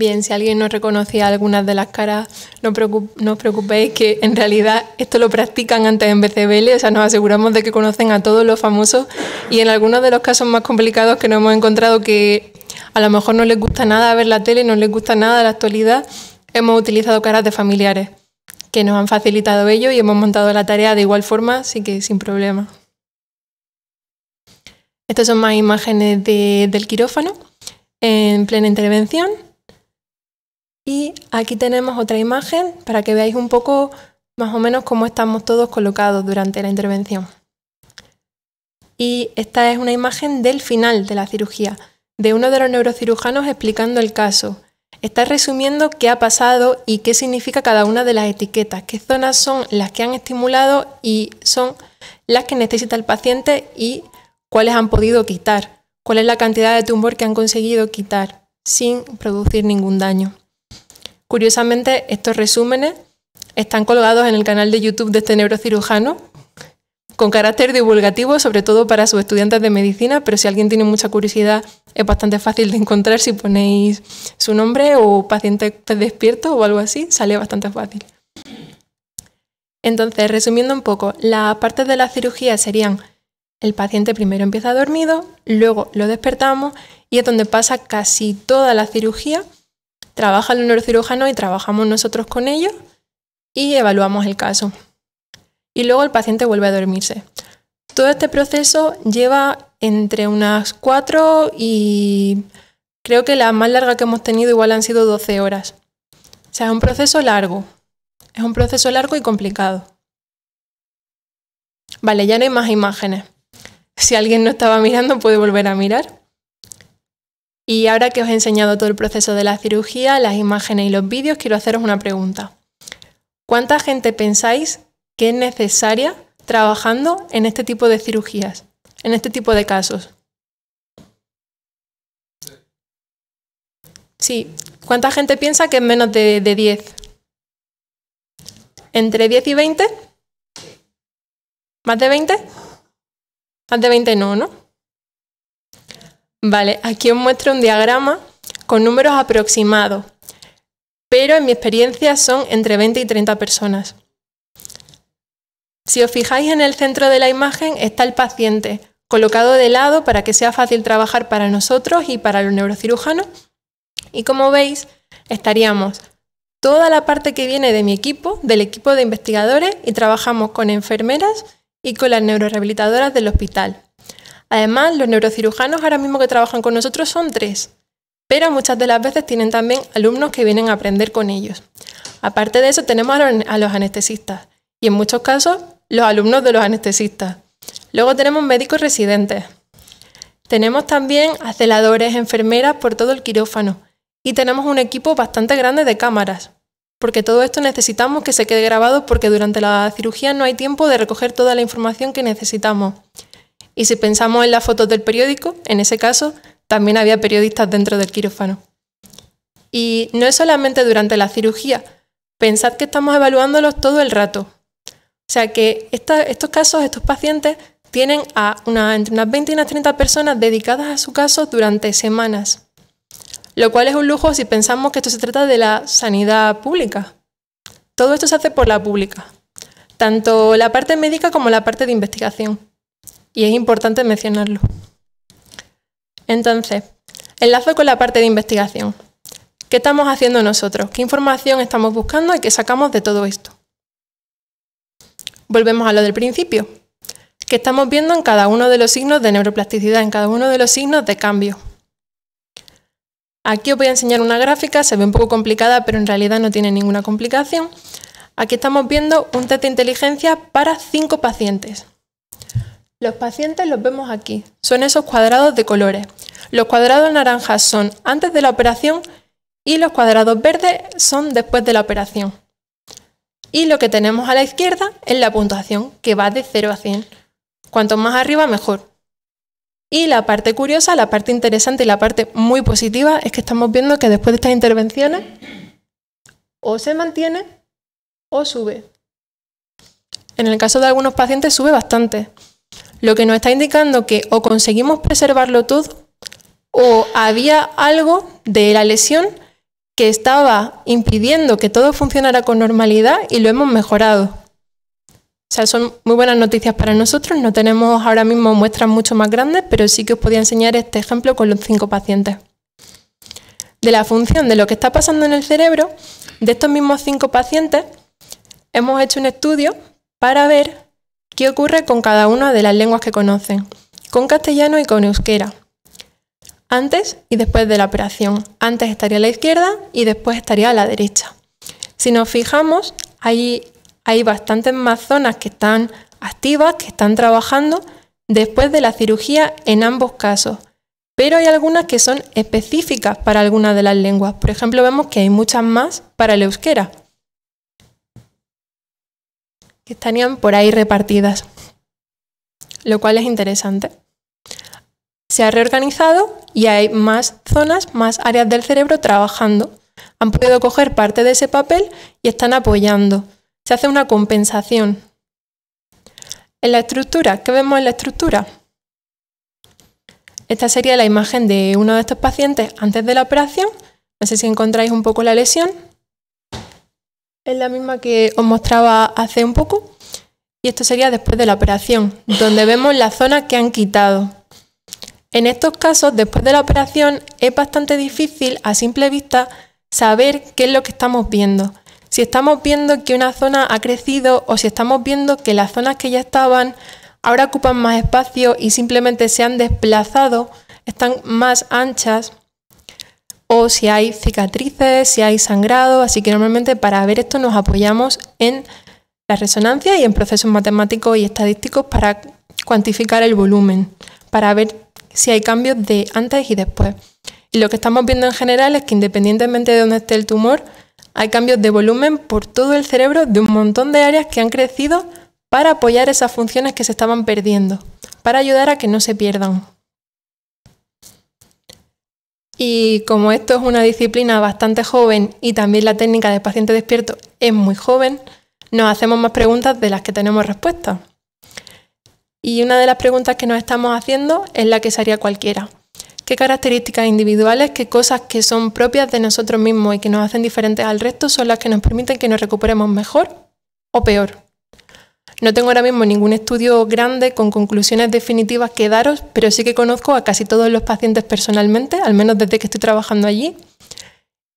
Bien, si alguien no reconocía algunas de las caras, no, os preocupéis que en realidad esto lo practican antes en BCBL, o sea, nos aseguramos de que conocen a todos los famosos y en algunos de los casos más complicados que nos hemos encontrado que a lo mejor no les gusta nada ver la tele, no les gusta nada la actualidad, hemos utilizado caras de familiares que nos han facilitado ello y hemos montado la tarea de igual forma, así que sin problema. Estas son más imágenes del quirófano en plena intervención. Y aquí tenemos otra imagen para que veáis un poco más o menos cómo estamos todos colocados durante la intervención. Y esta es una imagen del final de la cirugía, de uno de los neurocirujanos explicando el caso. Está resumiendo qué ha pasado y qué significa cada una de las etiquetas, qué zonas son las que han estimulado y son las que necesita el paciente y cuáles han podido quitar, cuál es la cantidad de tumor que han conseguido quitar sin producir ningún daño. Curiosamente, estos resúmenes están colgados en el canal de YouTube de este neurocirujano, con carácter divulgativo, sobre todo para sus estudiantes de medicina, pero si alguien tiene mucha curiosidad, es bastante fácil de encontrar si ponéis su nombre o paciente despierto o algo así, sale bastante fácil. Entonces, resumiendo un poco, las partes de la cirugía serían el paciente primero empieza dormido, luego lo despertamos y es donde pasa casi toda la cirugía trabaja el neurocirujano y trabajamos nosotros con ellos y evaluamos el caso. Y luego el paciente vuelve a dormirse. Todo este proceso lleva entre unas cuatro y creo que la más larga que hemos tenido igual han sido 12 horas. O sea, es un proceso largo. Es un proceso largo y complicado. Vale, ya no hay más imágenes. Si alguien no estaba mirando puede volver a mirar. Y ahora que os he enseñado todo el proceso de la cirugía, las imágenes y los vídeos, quiero haceros una pregunta. ¿Cuánta gente pensáis que es necesaria trabajando en este tipo de cirugías, en este tipo de casos? Sí, ¿cuánta gente piensa que es menos de, 10? ¿Entre 10 y 20? ¿Más de 20? Más de 20 no, ¿no? Vale, aquí os muestro un diagrama con números aproximados, pero en mi experiencia son entre 20 y 30 personas. Si os fijáis en el centro de la imagen está el paciente, colocado de lado para que sea fácil trabajar para nosotros y para los neurocirujanos. Y como veis, estaríamos toda la parte que viene de mi equipo, del equipo de investigadores, y trabajamos con enfermeras y con las neurorehabilitadoras del hospital. Además, los neurocirujanos ahora mismo que trabajan con nosotros son tres, pero muchas de las veces tienen también alumnos que vienen a aprender con ellos. Aparte de eso, tenemos a los anestesistas y en muchos casos los alumnos de los anestesistas. Luego tenemos médicos residentes. Tenemos también aceladores, enfermeras por todo el quirófano y tenemos un equipo bastante grande de cámaras, porque todo esto necesitamos que se quede grabado porque durante la cirugía no hay tiempo de recoger toda la información que necesitamos. Y si pensamos en las fotos del periódico, en ese caso, también había periodistas dentro del quirófano. Y no es solamente durante la cirugía, pensad que estamos evaluándolos todo el rato. O sea que estos casos, estos pacientes, tienen a una, entre unas 20 y unas 30 personas dedicadas a su caso durante semanas, lo cual es un lujo si pensamos que esto se trata de la sanidad pública. Todo esto se hace por la pública, tanto la parte médica como la parte de investigación y es importante mencionarlo. Entonces, enlazo con la parte de investigación. ¿Qué estamos haciendo nosotros? ¿Qué información estamos buscando y qué sacamos de todo esto? Volvemos a lo del principio, ¿Qué estamos viendo en cada uno de los signos de neuroplasticidad, en cada uno de los signos de cambio. Aquí os voy a enseñar una gráfica, se ve un poco complicada, pero en realidad no tiene ninguna complicación. Aquí estamos viendo un test de inteligencia para cinco pacientes. Los pacientes los vemos aquí. Son esos cuadrados de colores. Los cuadrados naranjas son antes de la operación y los cuadrados verdes son después de la operación. Y lo que tenemos a la izquierda es la puntuación, que va de 0 a 100. Cuanto más arriba, mejor. Y la parte curiosa, la parte interesante y la parte muy positiva es que estamos viendo que después de estas intervenciones o se mantiene o sube. En el caso de algunos pacientes sube bastante lo que nos está indicando que o conseguimos preservarlo todo o había algo de la lesión que estaba impidiendo que todo funcionara con normalidad y lo hemos mejorado. O sea, son muy buenas noticias para nosotros. No tenemos ahora mismo muestras mucho más grandes, pero sí que os podía enseñar este ejemplo con los cinco pacientes. De la función de lo que está pasando en el cerebro, de estos mismos cinco pacientes, hemos hecho un estudio para ver ¿Qué ocurre con cada una de las lenguas que conocen? Con castellano y con euskera. Antes y después de la operación. Antes estaría a la izquierda y después estaría a la derecha. Si nos fijamos, hay, hay bastantes más zonas que están activas, que están trabajando después de la cirugía en ambos casos. Pero hay algunas que son específicas para algunas de las lenguas. Por ejemplo, vemos que hay muchas más para el euskera que estarían por ahí repartidas, lo cual es interesante. Se ha reorganizado y hay más zonas, más áreas del cerebro trabajando. Han podido coger parte de ese papel y están apoyando. Se hace una compensación. En la estructura, ¿qué vemos en la estructura? Esta sería la imagen de uno de estos pacientes antes de la operación. No sé si encontráis un poco la lesión. Es la misma que os mostraba hace un poco. Y esto sería después de la operación, donde vemos las zona que han quitado. En estos casos, después de la operación, es bastante difícil a simple vista saber qué es lo que estamos viendo. Si estamos viendo que una zona ha crecido o si estamos viendo que las zonas que ya estaban ahora ocupan más espacio y simplemente se han desplazado, están más anchas o si hay cicatrices, si hay sangrado, así que normalmente para ver esto nos apoyamos en la resonancia y en procesos matemáticos y estadísticos para cuantificar el volumen, para ver si hay cambios de antes y después. Y lo que estamos viendo en general es que independientemente de dónde esté el tumor, hay cambios de volumen por todo el cerebro de un montón de áreas que han crecido para apoyar esas funciones que se estaban perdiendo, para ayudar a que no se pierdan, y como esto es una disciplina bastante joven y también la técnica de paciente despierto es muy joven, nos hacemos más preguntas de las que tenemos respuestas. Y una de las preguntas que nos estamos haciendo es la que se haría cualquiera. ¿Qué características individuales, qué cosas que son propias de nosotros mismos y que nos hacen diferentes al resto son las que nos permiten que nos recuperemos mejor o peor? No tengo ahora mismo ningún estudio grande con conclusiones definitivas que daros, pero sí que conozco a casi todos los pacientes personalmente, al menos desde que estoy trabajando allí.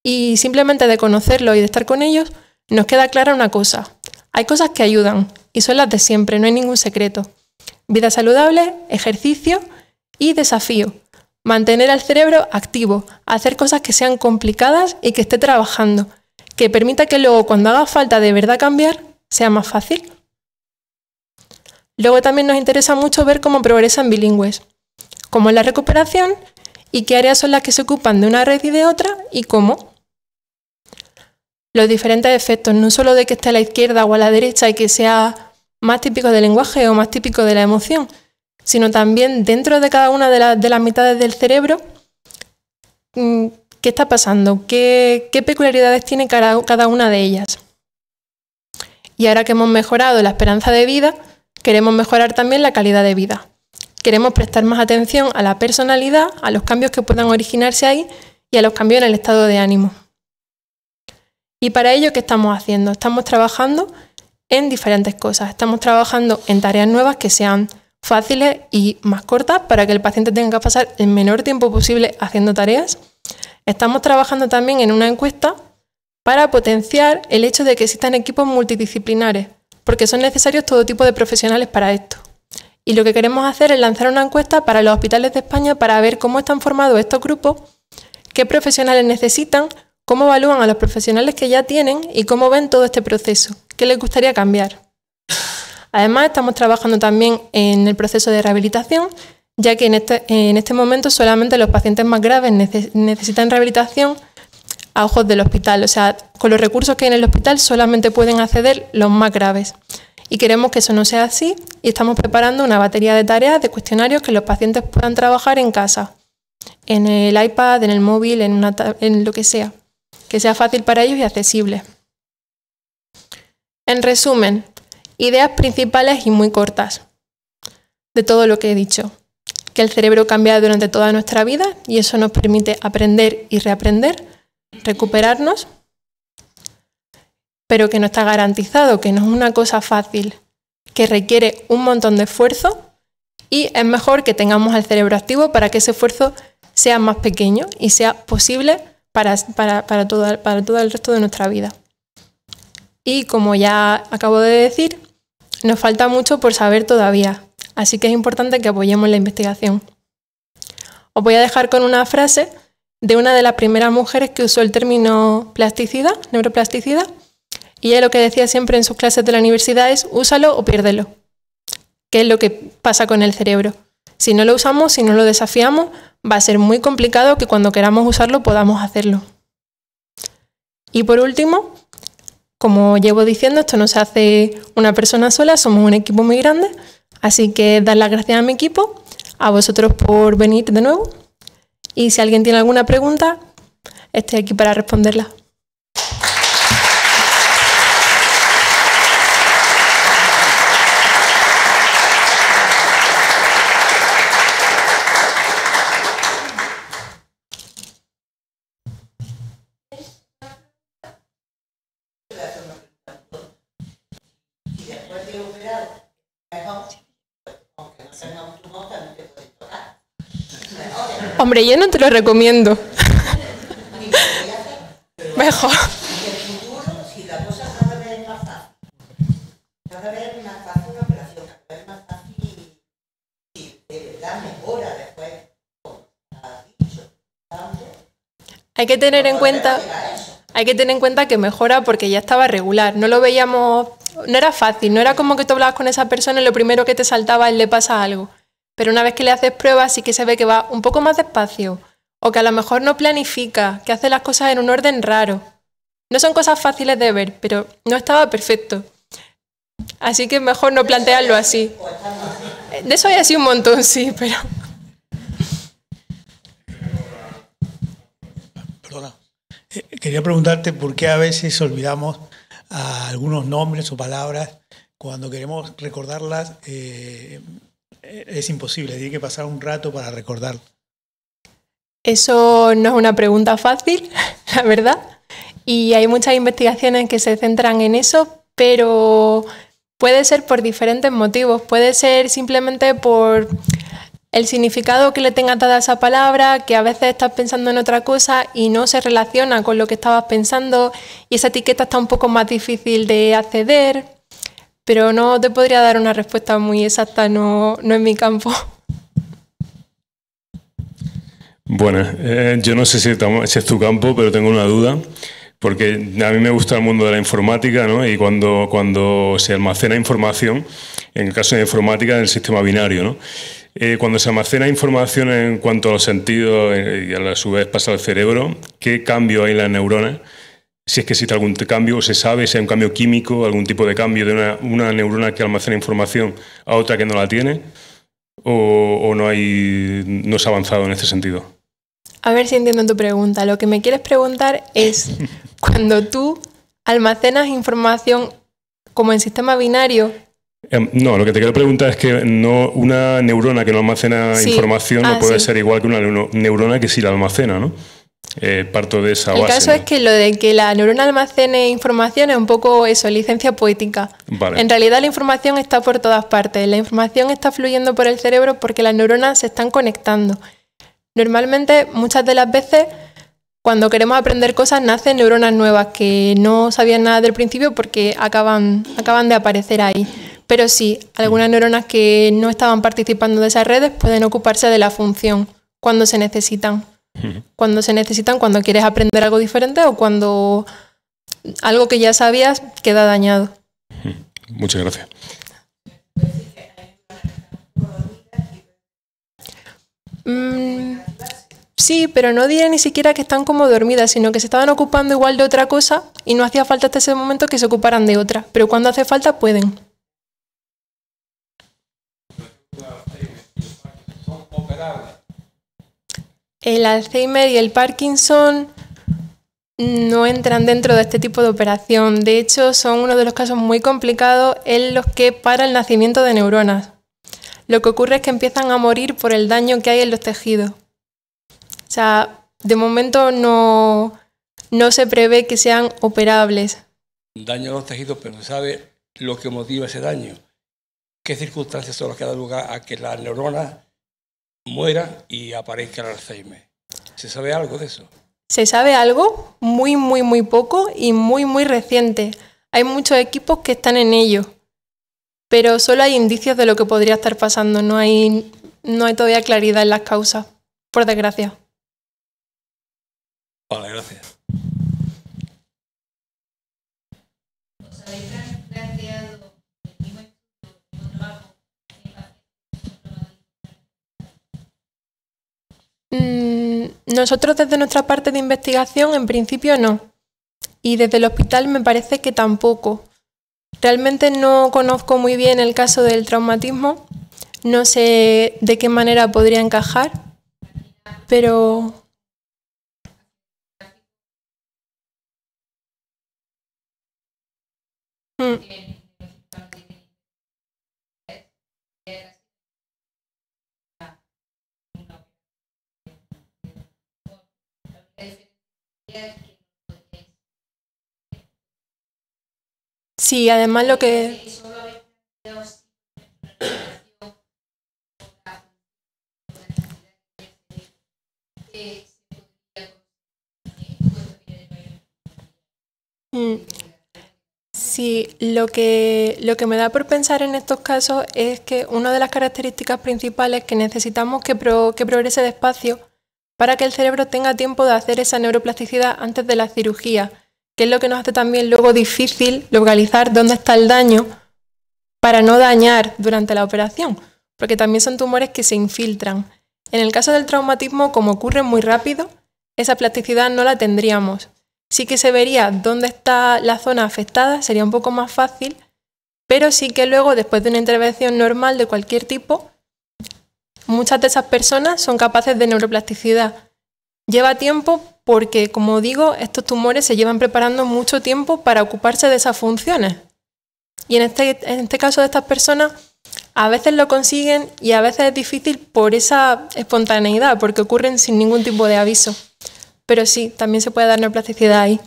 Y simplemente de conocerlos y de estar con ellos, nos queda clara una cosa. Hay cosas que ayudan y son las de siempre, no hay ningún secreto. Vida saludable, ejercicio y desafío. Mantener al cerebro activo, hacer cosas que sean complicadas y que esté trabajando, que permita que luego cuando haga falta de verdad cambiar, sea más fácil. Luego también nos interesa mucho ver cómo progresan bilingües, cómo es la recuperación y qué áreas son las que se ocupan de una red y de otra y cómo. Los diferentes efectos, no solo de que esté a la izquierda o a la derecha y que sea más típico del lenguaje o más típico de la emoción, sino también dentro de cada una de, las mitades del cerebro, mm, ¿qué está pasando? ¿Qué, qué peculiaridades tiene cada una de ellas? Y ahora que hemos mejorado la esperanza de vida, Queremos mejorar también la calidad de vida. Queremos prestar más atención a la personalidad, a los cambios que puedan originarse ahí y a los cambios en el estado de ánimo. ¿Y para ello qué estamos haciendo? Estamos trabajando en diferentes cosas. Estamos trabajando en tareas nuevas que sean fáciles y más cortas para que el paciente tenga que pasar el menor tiempo posible haciendo tareas. Estamos trabajando también en una encuesta para potenciar el hecho de que existan equipos multidisciplinares porque son necesarios todo tipo de profesionales para esto. Y lo que queremos hacer es lanzar una encuesta para los hospitales de España para ver cómo están formados estos grupos, qué profesionales necesitan, cómo evalúan a los profesionales que ya tienen y cómo ven todo este proceso, qué les gustaría cambiar. Además, estamos trabajando también en el proceso de rehabilitación, ya que en este, este momento solamente los pacientes más graves necesitan rehabilitación a ojos del hospital. O sea, con los recursos que hay en el hospital solamente pueden acceder los más graves. Y queremos que eso no sea así y estamos preparando una batería de tareas, de cuestionarios que los pacientes puedan trabajar en casa, en el iPad, en el móvil, en, lo que sea, que sea fácil para ellos y accesible. En resumen, ideas principales y muy cortas de todo lo que he dicho. Que el cerebro cambia durante toda nuestra vida y eso nos permite aprender y reaprender recuperarnos, pero que no está garantizado, que no es una cosa fácil, que requiere un montón de esfuerzo y es mejor que tengamos el cerebro activo para que ese esfuerzo sea más pequeño y sea posible para, todo, para todo el resto de nuestra vida. Y como ya acabo de decir, nos falta mucho por saber todavía, así que es importante que apoyemos la investigación. Os voy a dejar con una frase de una de las primeras mujeres que usó el término plasticidad, neuroplasticidad, y ella lo que decía siempre en sus clases de la universidad es úsalo o piérdelo, que es lo que pasa con el cerebro. Si no lo usamos, si no lo desafiamos, va a ser muy complicado que cuando queramos usarlo podamos hacerlo. Y por último, como llevo diciendo, esto no se hace una persona sola, somos un equipo muy grande, así que dar las gracias a mi equipo, a vosotros por venir de nuevo y si alguien tiene alguna pregunta, estoy aquí para responderla. Hombre, yo no te lo recomiendo. Mejor. Hay que tener en cuenta, hay que tener en cuenta que mejora porque ya estaba regular. No lo veíamos, no era fácil, no era como que tú hablabas con esa persona y lo primero que te saltaba es le pasa algo pero una vez que le haces pruebas sí que se ve que va un poco más despacio, o que a lo mejor no planifica, que hace las cosas en un orden raro. No son cosas fáciles de ver, pero no estaba perfecto. Así que mejor no plantearlo así. De eso hay así un montón, sí, pero... Perdona. Eh, quería preguntarte por qué a veces olvidamos algunos nombres o palabras cuando queremos recordarlas. Eh, eh, es imposible, tiene que pasar un rato para recordarlo. Eso no es una pregunta fácil, la verdad. Y hay muchas investigaciones que se centran en eso, pero puede ser por diferentes motivos. Puede ser simplemente por el significado que le tenga dada esa palabra, que a veces estás pensando en otra cosa y no se relaciona con lo que estabas pensando y esa etiqueta está un poco más difícil de acceder pero no te podría dar una respuesta muy exacta, no, no es mi campo. Bueno, eh, yo no sé si, es tu campo, pero tengo una duda, porque a mí me gusta el mundo de la informática, ¿no? Y cuando, se almacena información, en el caso de la informática, en el sistema binario, ¿no? Eh, cuando se almacena información en cuanto a los sentidos eh, y a la su vez pasa al cerebro, ¿qué cambio hay en las neuronas? si es que existe algún cambio, se sabe si hay un cambio químico, algún tipo de cambio de una, neurona que almacena información a otra que no la tiene, o, no, hay, no se ha avanzado en este sentido. A ver si entiendo tu pregunta. Lo que me quieres preguntar es, cuando tú almacenas información como en sistema binario, em, no, lo que te quiero preguntar es que no, una neurona que no almacena información no ah, puede ser igual que una neurona que sí la almacena, ¿no? Eh, parto de esa el caso es que lo de que la neurona almacene información es un poco eso, licencia poética. En realidad la información está por todas partes. La información está fluyendo por el cerebro porque las neuronas se están conectando. Normalmente, muchas de las veces, cuando queremos aprender cosas, nacen neuronas nuevas que no sabían nada del principio porque acaban, acaban de aparecer ahí. Pero sí, algunas mm. neuronas que no estaban participando de esas redes pueden ocuparse de la función cuando se necesitan. Cuando se necesitan, cuando quieres aprender algo diferente o cuando algo que ya sabías queda dañado. Muchas gracias. Mm, sí, pero no diré ni siquiera que están como dormidas, sino que se estaban ocupando igual de otra cosa y no hacía falta hasta ese momento que se ocuparan de otra. Pero cuando hace falta pueden. el Alzheimer y el Parkinson no entran dentro de este tipo de operación. De hecho, son uno de los casos muy complicados en los que para el nacimiento de neuronas. Lo que ocurre es que empiezan a morir por el daño que hay en los tejidos. O sea, de momento no, se prevé que sean operables. Daño a los tejidos, pero se sabe lo que motiva ese daño. ¿Qué circunstancias son las que dan lugar a que las neuronas muera y aparezca el Alzheimer. ¿Se sabe algo de eso? Se sabe algo muy, muy, muy poco y muy, muy reciente. Hay muchos equipos que están en ello, pero solo hay indicios de lo que podría estar pasando. No hay, no hay todavía claridad en las causas, por desgracia. Vale, gracias. Mm, nosotros desde nuestra parte de investigación en principio no. Y desde el hospital me parece que tampoco. Realmente no conozco muy bien el caso del traumatismo. No sé de qué manera podría encajar, pero mm. Sí, además lo que... Mm, sí, lo que, lo que me da por pensar en estos casos es que una de las características principales que necesitamos que, que progrese despacio para que el cerebro tenga tiempo de hacer esa neuroplasticidad antes de la cirugía que es lo que nos hace también luego difícil localizar dónde está el daño para no dañar durante la operación, porque también son tumores que se infiltran. En el caso del traumatismo, como ocurre muy rápido, esa plasticidad no la tendríamos. Sí que se vería dónde está la zona afectada, sería un poco más fácil, pero sí que luego, después de una intervención normal de cualquier tipo, muchas de esas personas son capaces de neuroplasticidad. Lleva tiempo, porque, como digo, estos tumores se llevan preparando mucho tiempo para ocuparse de esas funciones. Y en este, en este caso de estas personas, a veces lo consiguen y a veces es difícil por esa espontaneidad, porque ocurren sin ningún tipo de aviso. Pero sí, también se puede dar neoplasticidad ahí.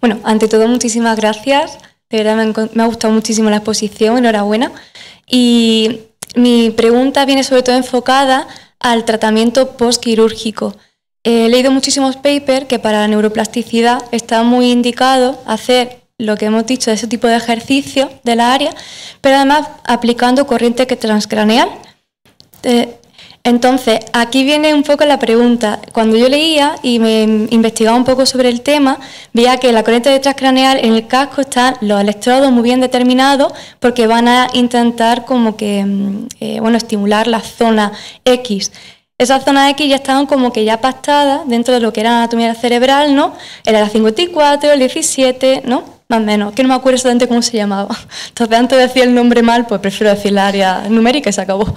Bueno, ante todo, muchísimas gracias. De verdad me ha gustado muchísimo la exposición. Enhorabuena. Y mi pregunta viene sobre todo enfocada al tratamiento postquirúrgico. Eh, he leído muchísimos papers que para la neuroplasticidad está muy indicado hacer lo que hemos dicho de ese tipo de ejercicio de la área, pero además aplicando corriente transcraneal. Eh, entonces, aquí viene un poco la pregunta. Cuando yo leía y me investigaba un poco sobre el tema, veía que la corriente de transcraneal en el casco están los electrodos muy bien determinados porque van a intentar como que, mm, eh, bueno, estimular la zona X. Esas zona X ya estaban como que ya pactadas dentro de lo que era la anatomía cerebral, ¿no? era la 54, el 17, ¿no? más o menos, que no me acuerdo exactamente cómo se llamaba. Entonces, antes de decir el nombre mal, pues prefiero decir la área numérica y se acabó.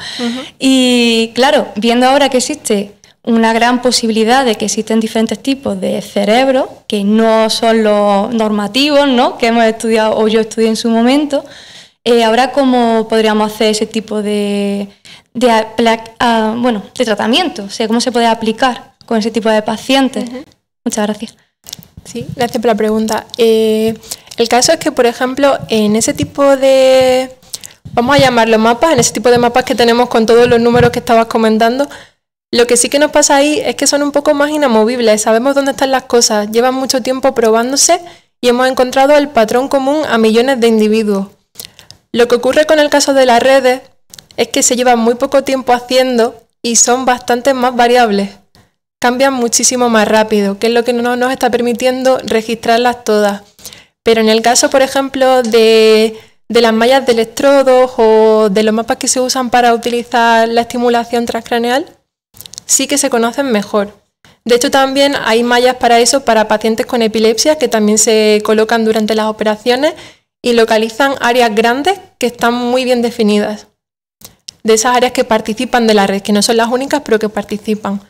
Y claro, viendo ahora que existe una gran posibilidad de que existen diferentes tipos de cerebros, que no son los normativos, ¿no? que hemos estudiado o yo estudié en su momento, eh, ahora cómo podríamos hacer ese tipo de, ah, bueno, de tratamiento, o sea, cómo se puede aplicar con ese tipo de pacientes. Muchas gracias. Sí, gracias por la pregunta. Eh, el caso es que, por ejemplo, en ese tipo de, vamos a llamarlo mapas, en ese tipo de mapas que tenemos con todos los números que estabas comentando, lo que sí que nos pasa ahí es que son un poco más inamovibles, sabemos dónde están las cosas, llevan mucho tiempo probándose y hemos encontrado el patrón común a millones de individuos. Lo que ocurre con el caso de las redes es que se llevan muy poco tiempo haciendo y son bastante más variables. Cambian muchísimo más rápido, que es lo que no nos está permitiendo registrarlas todas. Pero en el caso, por ejemplo, de, las mallas de electrodos o de los mapas que se usan para utilizar la estimulación transcraneal, sí que se conocen mejor. De hecho, también hay mallas para eso, para pacientes con epilepsia, que también se colocan durante las operaciones y localizan áreas grandes que están muy bien definidas. De esas áreas que participan de la red, que no son las únicas, pero que participan.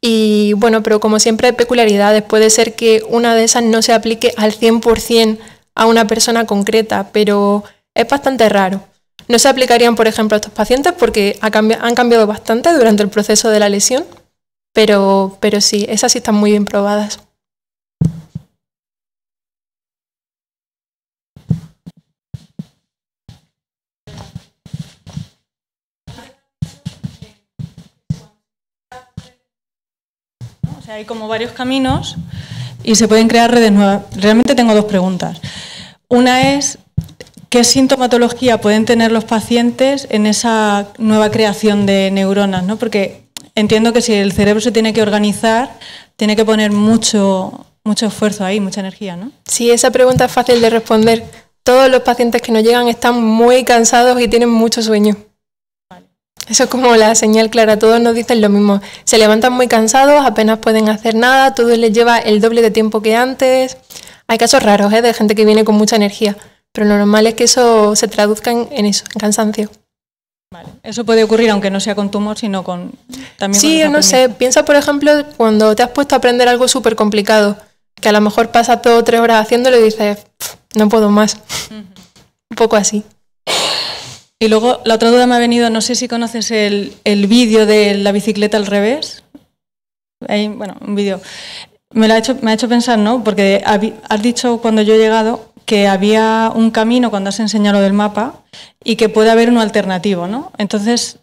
Y bueno, pero como siempre hay peculiaridades, puede ser que una de esas no se aplique al 100% a una persona concreta, pero es bastante raro. No se aplicarían, por ejemplo, a estos pacientes porque han cambiado bastante durante el proceso de la lesión, pero, pero sí, esas sí están muy bien probadas. hay como varios caminos y se pueden crear redes nuevas. Realmente tengo dos preguntas. Una es, ¿qué sintomatología pueden tener los pacientes en esa nueva creación de neuronas? ¿no? Porque entiendo que si el cerebro se tiene que organizar, tiene que poner mucho, mucho esfuerzo ahí, mucha energía, ¿no? Sí, esa pregunta es fácil de responder. Todos los pacientes que nos llegan están muy cansados y tienen mucho sueño. Eso es como la señal clara, todos nos dicen lo mismo. Se levantan muy cansados, apenas pueden hacer nada, todo les lleva el doble de tiempo que antes. Hay casos raros ¿eh? de gente que viene con mucha energía, pero lo normal es que eso se traduzca en, eso, en cansancio. Vale. Eso puede ocurrir aunque no sea con tumor, sino con también. Sí, yo no sé. Piensa, por ejemplo, cuando te has puesto a aprender algo súper complicado, que a lo mejor pasas dos o tres horas haciéndolo y dices, no puedo más. Un poco así. Y luego la otra duda me ha venido, no sé si conoces el, el vídeo de la bicicleta al revés. bueno, un vídeo. Me, lo ha hecho, me ha hecho pensar, ¿no? Porque has dicho cuando yo he llegado que había un camino cuando has enseñado del mapa y que puede haber un alternativo, ¿no? Entonces,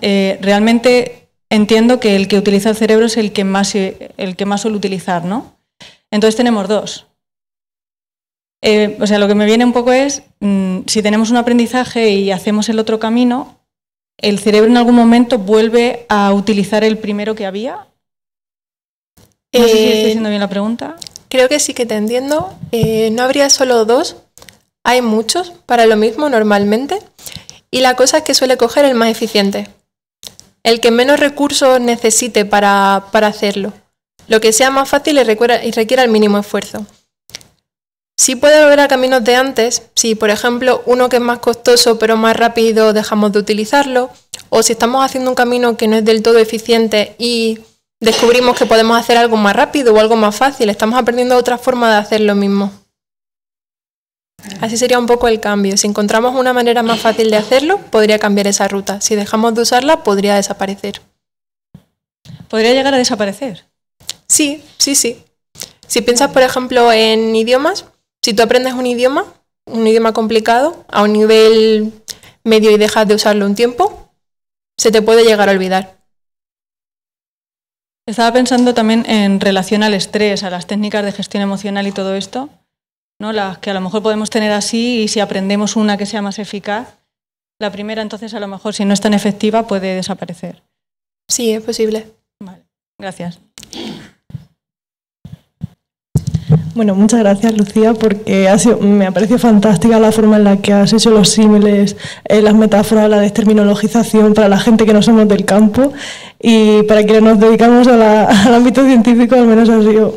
eh, realmente entiendo que el que utiliza el cerebro es el que más, el que más suele utilizar, ¿no? Entonces tenemos dos. Eh, o sea, lo que me viene un poco es, mm, si tenemos un aprendizaje y hacemos el otro camino, ¿el cerebro en algún momento vuelve a utilizar el primero que había? No sé si estoy eh, haciendo bien la pregunta. Creo que sí que te entiendo. Eh, no habría solo dos, hay muchos para lo mismo normalmente. Y la cosa es que suele coger el más eficiente, el que menos recursos necesite para, para hacerlo. Lo que sea más fácil y requiera el mínimo esfuerzo. Sí puede volver a caminos de antes, si por ejemplo uno que es más costoso pero más rápido dejamos de utilizarlo, o si estamos haciendo un camino que no es del todo eficiente y descubrimos que podemos hacer algo más rápido o algo más fácil, estamos aprendiendo otra forma de hacer lo mismo. Así sería un poco el cambio. Si encontramos una manera más fácil de hacerlo, podría cambiar esa ruta. Si dejamos de usarla, podría desaparecer. ¿Podría llegar a desaparecer? Sí, sí, sí. Si piensas, por ejemplo, en idiomas, si tú aprendes un idioma, un idioma complicado, a un nivel medio y dejas de usarlo un tiempo, se te puede llegar a olvidar. Estaba pensando también en relación al estrés, a las técnicas de gestión emocional y todo esto, ¿no? las que a lo mejor podemos tener así y si aprendemos una que sea más eficaz, la primera entonces a lo mejor si no es tan efectiva puede desaparecer. Sí, es posible. Vale, gracias. Bueno, muchas gracias Lucía porque me ha parecido fantástica la forma en la que has hecho los símiles, eh, las metáforas, la desterminologización para la gente que no somos del campo y para quienes nos dedicamos al ámbito científico al menos ha sido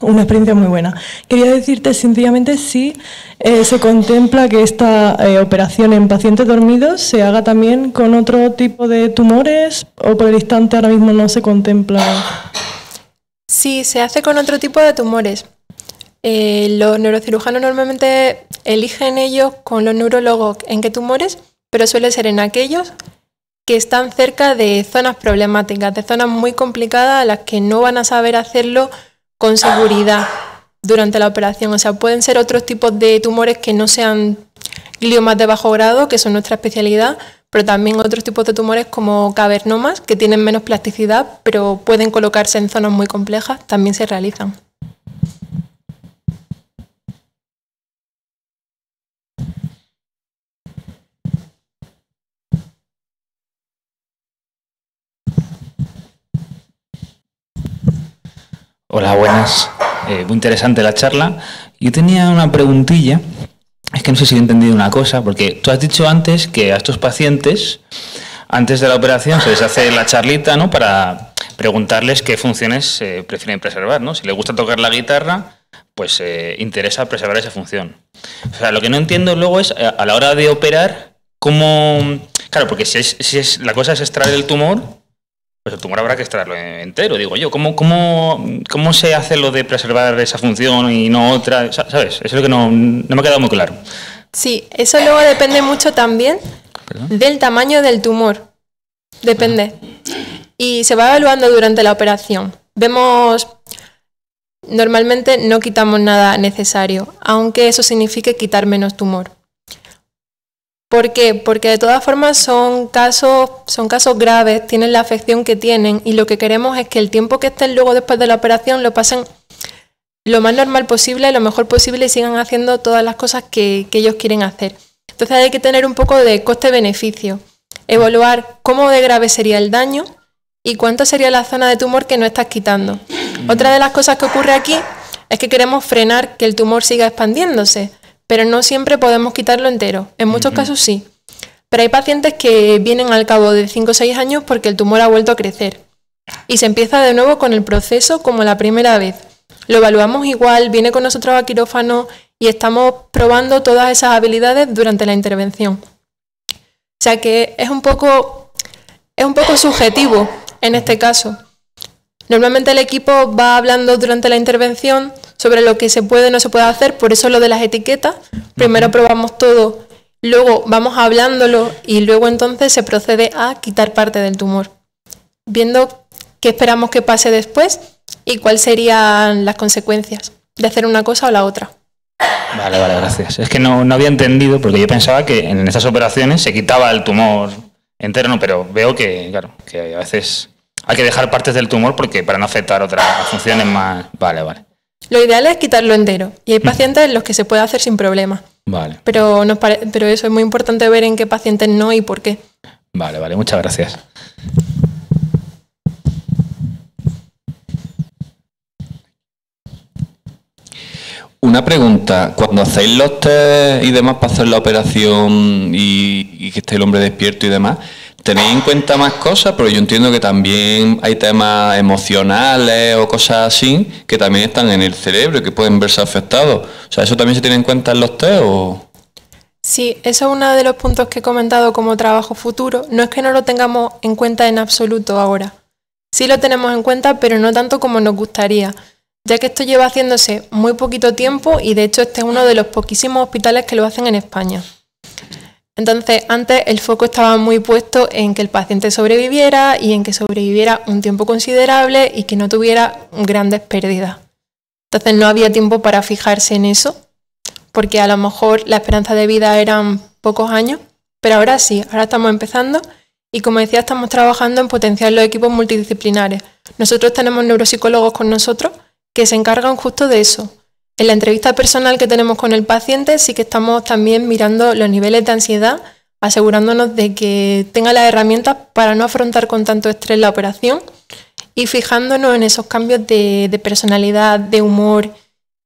una experiencia muy buena. Quería decirte sencillamente si eh, se contempla que esta eh, operación en pacientes dormidos se haga también con otro tipo de tumores o por el instante ahora mismo no se contempla. Sí, se hace con otro tipo de tumores. Eh, los neurocirujanos normalmente eligen ellos con los neurólogos en qué tumores, pero suele ser en aquellos que están cerca de zonas problemáticas, de zonas muy complicadas a las que no van a saber hacerlo con seguridad durante la operación. O sea, pueden ser otros tipos de tumores que no sean gliomas de bajo grado, que son nuestra especialidad, pero también otros tipos de tumores como cavernomas, que tienen menos plasticidad, pero pueden colocarse en zonas muy complejas, también se realizan. Hola, buenas. Eh, muy interesante la charla. Yo tenía una preguntilla. Es que no sé si he entendido una cosa, porque tú has dicho antes que a estos pacientes, antes de la operación, se les hace la charlita, ¿no? Para preguntarles qué funciones eh, prefieren preservar, ¿no? Si les gusta tocar la guitarra, pues eh, interesa preservar esa función. O sea, lo que no entiendo luego es, a la hora de operar, cómo... Claro, porque si, la cosa es extraer el tumor, pues el tumor habrá que extraerlo entero, digo yo. ¿Cómo, cómo, se hace lo de preservar esa función y no otra? ¿Sabes? Eso es lo que no, me ha quedado muy claro. Sí, eso luego depende mucho también del tamaño del tumor. Depende. Y se va evaluando durante la operación. Vemos, normalmente no quitamos nada necesario, aunque eso signifique quitar menos tumor. ¿Por qué? Porque de todas formas son casos, son casos graves, tienen la afección que tienen y lo que queremos es que el tiempo que estén luego después de la operación lo pasen lo más normal posible, lo mejor posible y sigan haciendo todas las cosas que, que ellos quieren hacer. Entonces hay que tener un poco de coste-beneficio, evaluar cómo de grave sería el daño y cuánto sería la zona de tumor que no estás quitando. Otra de las cosas que ocurre aquí es que queremos frenar que el tumor siga expandiéndose pero no siempre podemos quitarlo entero. En muchos casos sí. Pero hay pacientes que vienen al cabo de 5 o 6 años porque el tumor ha vuelto a crecer. Y se empieza de nuevo con el proceso como la primera vez. Lo evaluamos igual, viene con nosotros a quirófano y estamos probando todas esas habilidades durante la intervención. O sea que es un poco, es un poco subjetivo en este caso. Normalmente el equipo va hablando durante la intervención sobre lo que se puede o no se puede hacer, por eso lo de las etiquetas, primero probamos todo, luego vamos hablándolo y luego entonces se procede a quitar parte del tumor, viendo qué esperamos que pase después y cuáles serían las consecuencias de hacer una cosa o la otra. Vale, vale, gracias. Es que no, había entendido, porque yo pensaba que en esas operaciones se quitaba el tumor entero, pero veo que, claro, que a veces hay que dejar partes del tumor porque para no afectar otras funciones más. Vale, vale. Lo ideal es quitarlo entero y hay mm. pacientes en los que se puede hacer sin problema. Vale. Pero, pero eso es muy importante ver en qué pacientes no y por qué. Vale, vale, muchas gracias. Una pregunta, cuando hacéis los test y demás para hacer la operación y que esté el hombre despierto y demás, tenéis en cuenta más cosas, pero yo entiendo que también hay temas emocionales o cosas así que también están en el cerebro y que pueden verse afectados. O sea, ¿eso también se tiene en cuenta en los test o...? Sí, eso es uno de los puntos que he comentado como trabajo futuro. No es que no lo tengamos en cuenta en absoluto ahora. Sí lo tenemos en cuenta, pero no tanto como nos gustaría, ya que esto lleva haciéndose muy poquito tiempo y de hecho este es uno de los poquísimos hospitales que lo hacen en España. Entonces, antes el foco estaba muy puesto en que el paciente sobreviviera y en que sobreviviera un tiempo considerable y que no tuviera grandes pérdidas. Entonces, no había tiempo para fijarse en eso, porque a lo mejor la esperanza de vida eran pocos años, pero ahora sí, ahora estamos empezando y como decía, estamos trabajando en potenciar los equipos multidisciplinares. Nosotros tenemos neuropsicólogos con nosotros que se encargan justo de eso, en la entrevista personal que tenemos con el paciente sí que estamos también mirando los niveles de ansiedad, asegurándonos de que tenga las herramientas para no afrontar con tanto estrés la operación y fijándonos en esos cambios de, personalidad, de humor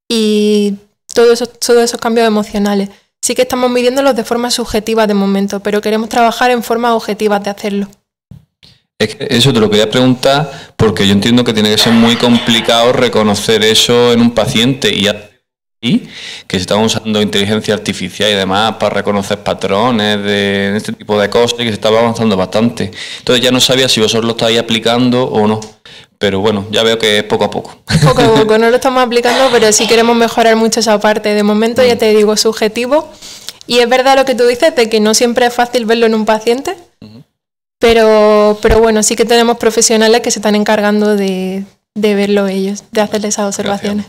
y todos esos, todos esos cambios emocionales. Sí que estamos midiéndolos de forma subjetiva de momento, pero queremos trabajar en formas objetivas de hacerlo eso te lo quería preguntar porque yo entiendo que tiene que ser muy complicado reconocer eso en un paciente y que se está usando inteligencia artificial y demás para reconocer patrones de este tipo de cosas y que se estaba avanzando bastante. Entonces ya no sabía si vosotros lo estáis aplicando o no. Pero bueno, ya veo que es poco a poco. Poco a poco, no lo estamos aplicando, pero sí queremos mejorar mucho esa parte. De momento ya mm. te digo, subjetivo. Y es verdad lo que tú dices de que no siempre es fácil verlo en un paciente. Pero, pero bueno, sí que tenemos profesionales que se están encargando de, de verlo ellos, de hacerles esas observaciones.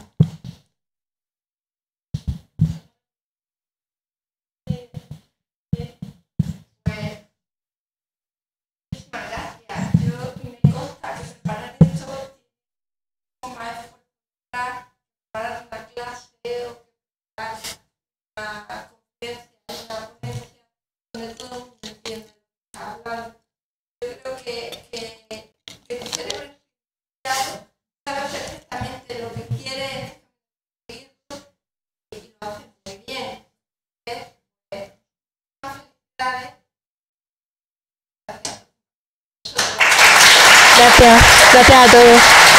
大家都。